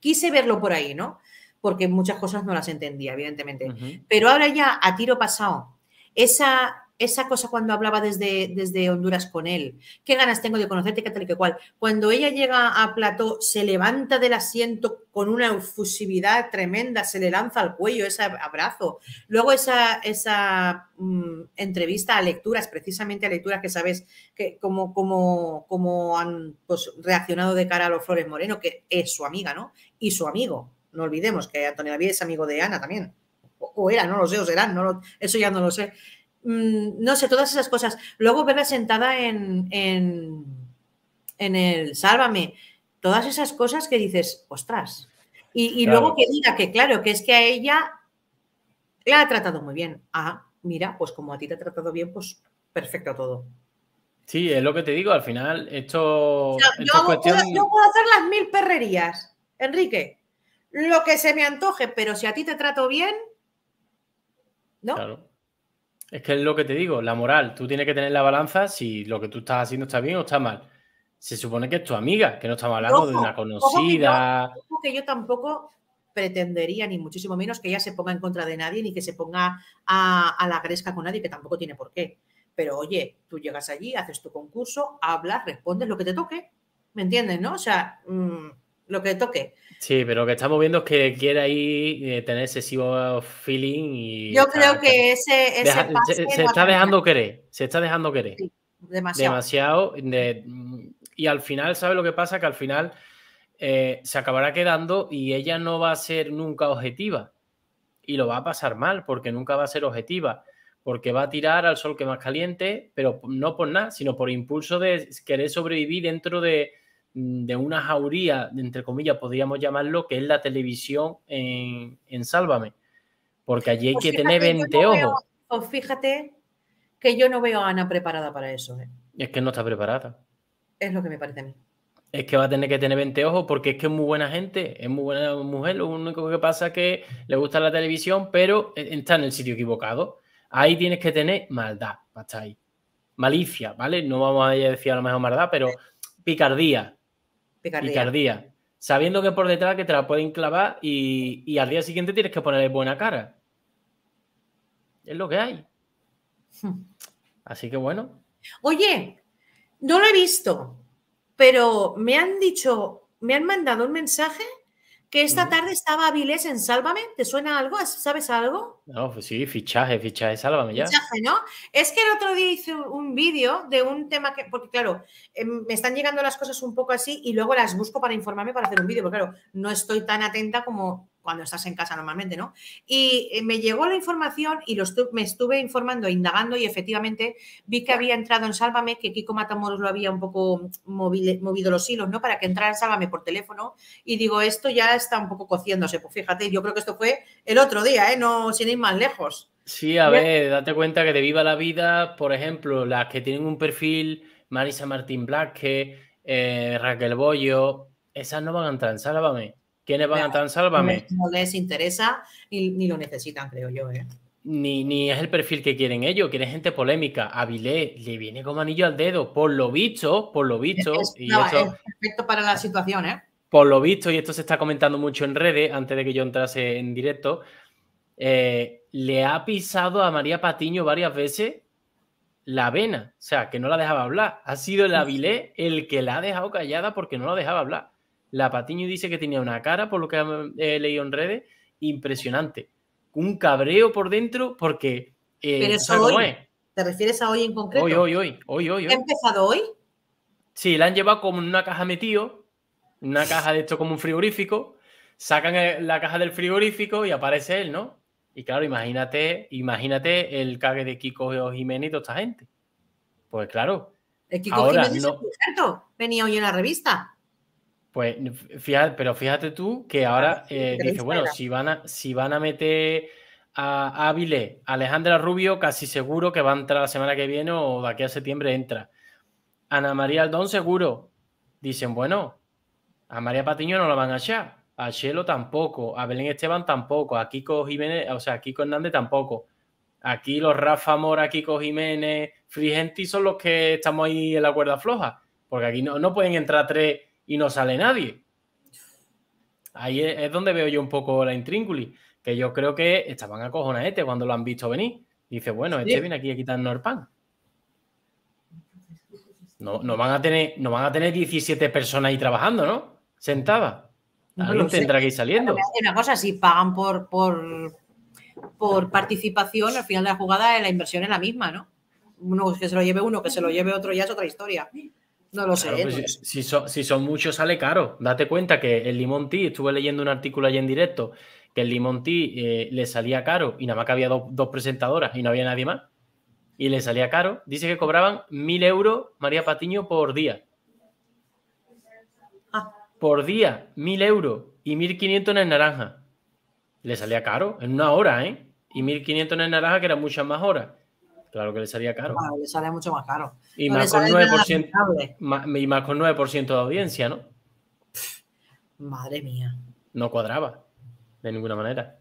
Quise verlo por ahí, ¿no? Porque muchas cosas no las entendía, evidentemente. Pero ahora ya, a tiro pasado, esa esa cosa cuando hablaba desde, desde Honduras con él, qué ganas tengo de conocerte, qué tal y qué cual. Cuando ella llega a Plató, se levanta del asiento con una efusividad tremenda, se le lanza al cuello ese abrazo. Luego esa, esa mm, entrevista a lecturas, precisamente a lecturas que sabes que cómo como, como han pues, reaccionado de cara a los Flores Moreno, que es su amiga, ¿no? Y su amigo. No olvidemos que Antonio David es amigo de Ana también. O, era, no lo sé, o serán, no eso ya no lo sé. Mm, no sé, todas esas cosas. Luego verla sentada en, en, el Sálvame, todas esas cosas que dices, ostras. Y, luego que diga que, claro, que es que a ella la ha tratado muy bien. Ah, mira, pues como a ti te ha tratado bien, pues perfecto todo. Sí, es lo que te digo, al final, esto. yo, puedo, hacer las mil perrerías, Enrique. Lo que se me antoje, pero si a ti te trato bien, ¿no? Claro. Es que es lo que te digo, la moral. Tú tienes que tener la balanza si lo que tú estás haciendo está bien o está mal. Se supone que es tu amiga, que no estamos hablando de una conocida. yo, tampoco pretendería, ni muchísimo menos, que ella se ponga en contra de nadie, ni que se ponga a, la gresca con nadie, que tampoco tiene por qué. Pero oye, tú llegas allí, haces tu concurso, hablas, respondes lo que te toque. ¿Me entiendes? ¿No? O sea. Mm, lo que toque. Sí, pero lo que estamos viendo es que quiere ahí eh, tener excesivo feeling y... Yo creo que ese... pase se, está dejando querer, se está dejando querer. demasiado. y al final, sabe lo que pasa? Que al final eh, se acabará quedando y ella no va a ser nunca objetiva. Y lo va a pasar mal porque nunca va a ser objetiva. Porque va a tirar al sol que más caliente, pero no por nada, sino por impulso de querer sobrevivir dentro de, Mm, de una jauría, entre comillas, podríamos llamarlo, que es la televisión en, Sálvame. Porque allí hay pues que tener 20 ojos. o fíjate que yo no veo a Ana preparada para eso. ¿eh? Es que no está preparada. Es lo que me parece a mí. Es que va a tener que tener 20 ojos porque es que es muy buena gente, es muy buena mujer. Lo único que pasa es que le gusta la televisión, pero eh, está en el sitio equivocado. Ahí tienes que tener maldad, hasta ahí. Malicia, ¿vale? No vamos a decir a lo mejor maldad, pero picardía, Picardía. Sabiendo que por detrás que te la pueden clavar y, y al día siguiente tienes que ponerle buena cara. Es lo que hay. Hmm. Así que bueno. Oye, no lo he visto, pero me han dicho, me han mandado un mensaje que esta tarde estaba Avilés en Sálvame. ¿Te suena algo? ¿Sabes algo? No, pues sí, fichaje, fichaje, Sálvame ya. Fichaje, ¿no? Es que el otro día hice un vídeo de un tema que, porque claro, em, me están llegando las cosas un poco así y luego las busco para informarme para hacer un vídeo, porque claro, no estoy tan atenta como cuando estás en casa normalmente, ¿no? Y eh, me llegó la información y me estuve informando, e indagando y efectivamente vi que había entrado en Sálvame, que Kiko Matamoros lo había un poco movido los hilos, ¿no? Para que entrara en Sálvame por teléfono y digo, esto ya está un poco cociéndose, pues fíjate, yo creo que esto fue el otro día, ¿eh? No, sin ir más lejos. Sí, a ver, date cuenta que de Viva la Vida, por ejemplo, las que tienen un perfil, Marisa Martín Blasque, eh, Raquel Bollo, esas no van a entrar en Sálvame. ¿Quiénes van a en sálvame? No les interesa ni, ni lo necesitan, creo yo. ¿eh? Ni, ni, es el perfil que quieren ellos, quieren gente polémica. Avilé le viene como anillo al dedo, por lo visto, por lo visto. Es, y perfecto para la situación, ¿eh? Por lo visto, y esto se está comentando mucho en redes, antes de que yo entrase en directo, eh, le ha pisado a María Patiño varias veces la vena, o sea, que no la dejaba hablar. Ha sido el Avilé el que la ha dejado callada porque no la dejaba hablar. La Patiño dice que tenía una cara, por lo que he leído en redes, impresionante. Un cabreo por dentro porque... Eh, Pero ¿Te refieres a hoy en concreto? Hoy, hoy, hoy. hoy, ¿Ha empezado hoy? Sí, la han llevado como una caja metido, una caja de esto como un frigorífico, sacan la caja del frigorífico y aparece él, ¿no? Y claro, imagínate, imagínate el cague de Kiko Jiménez y toda esta gente. Pues claro. El Kiko ahora Jiménez no... venía hoy en la revista. Pues fíjate, pero fíjate tú que ahora eh, dice, bueno, si van a, si van a meter a Ávile, Alejandra Rubio, casi seguro que va a entrar la semana que viene o de aquí a septiembre entra. Ana María Aldón seguro. Dicen, bueno, a María Patiño no la van a echar, a Chelo tampoco, a Belén Esteban tampoco, a Kiko Jiménez, o sea, a Kiko Hernández tampoco. Aquí los Rafa Mora, Kiko Jiménez, Frigenti son los que estamos ahí en la cuerda floja, porque aquí no, no pueden entrar tres y no sale nadie. Ahí es donde veo yo un poco la intrínculis, que yo creo que estaban cojona este cuando lo han visto venir. Dice, bueno, este viene aquí a quitarnos el pan. No, no, van a tener, no van a tener 17 personas ahí trabajando, ¿no? Sentadas. Alguien no tendrá que ir saliendo. Una cosa, si pagan por, por, por participación, al final de la jugada la inversión es la misma, ¿no? Uno que se lo lleve uno, que se lo lleve otro, ya es otra historia. No lo sé. si, son, muchos, sale caro. Date cuenta que el Limón T, estuve leyendo un artículo allí en directo, que el Limón eh, le salía caro y nada más que había dos presentadoras y no había nadie más. Y le salía caro. Dice que cobraban mil euros María Patiño por día. Ah. Por día, mil euros y 1500 en el naranja. Le salía caro en una hora, ¿eh? Y 1500 en el naranja, que eran muchas más horas. Claro que le salía caro. Claro, le salía mucho más caro. Y, más, con 9%, de audiencia, ¿no? madre mía. No cuadraba, de ninguna manera.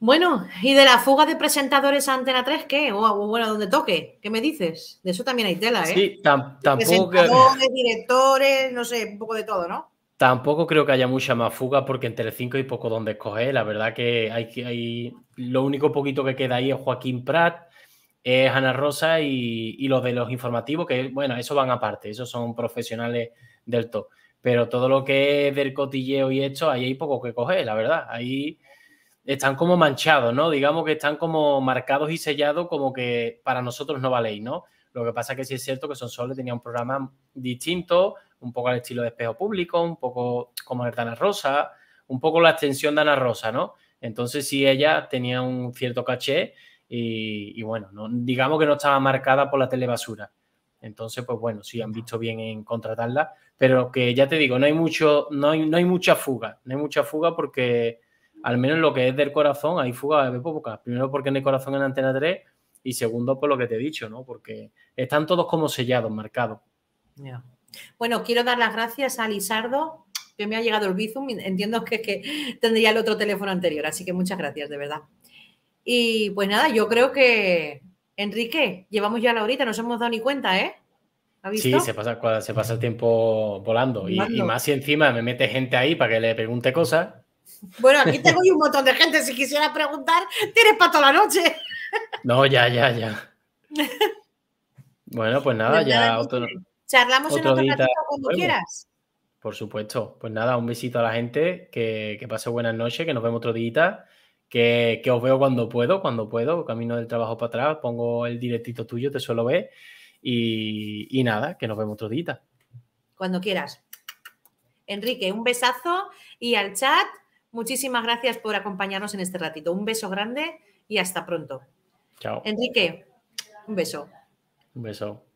Bueno, y de la fuga de presentadores a Antena 3, ¿qué? O, bueno, donde toque, ¿qué me dices? De eso también hay tela, ¿eh? Sí, tampoco. directores, no sé, un poco de todo, ¿no? Tampoco creo que haya mucha más fuga porque entre 5 hay poco donde escoger. La verdad que hay, hay lo único poquito que queda ahí es Joaquín Prat, es Ana Rosa y, y, los de los informativos, que bueno, eso van aparte, esos son profesionales del top. Pero todo lo que es del cotilleo y esto, ahí hay poco que coger, la verdad. Ahí están como manchados, ¿no? Digamos que están como marcados y sellados como que para nosotros no valéis, ¿no? Lo que pasa es que sí es cierto que Son Sonsoles tenía un programa distinto, un poco al estilo de espejo público, un poco como el de Ana Rosa, un poco la extensión de Ana Rosa, ¿no? Entonces sí ella tenía un cierto caché y, bueno, digamos que no estaba marcada por la telebasura. Entonces, pues bueno, sí han visto bien en contratarla, pero que ya te digo, no hay mucho, no hay, no hay mucha fuga, no hay mucha fuga porque al menos lo que es del corazón, hay fuga de época Primero porque no hay corazón en Antena 3 y segundo por lo que te he dicho, ¿no? Porque están todos como sellados, marcados. Ya. Bueno, quiero dar las gracias a Lizardo, que me ha llegado el Bizum. Entiendo que, tendría el otro teléfono anterior, así que muchas gracias, de verdad. Y pues nada, yo creo que, Enrique, llevamos ya la horita, nos hemos dado ni cuenta, ¿eh? Sí, se pasa, se pasa el tiempo volando. Y, más si encima me mete gente ahí para que le pregunte cosas. Bueno, aquí tengo un montón de gente. Si quisiera preguntar, tienes para toda la noche. No, ya, ya, ya. Bueno, pues, pues nada, ya otro, Charlamos en otro ratito cuando quieras. Por supuesto. Pues nada, un besito a la gente, que, pase buenas noches, que nos vemos otro día, que, os veo cuando puedo, cuando puedo, camino del trabajo para atrás, pongo el directito tuyo, te suelo ver. Y, y nada, que nos vemos otro día. Cuando quieras. Enrique, un besazo y al chat, muchísimas gracias por acompañarnos en este ratito. Un beso grande y hasta pronto. Chao. Enrique, un beso. Un beso.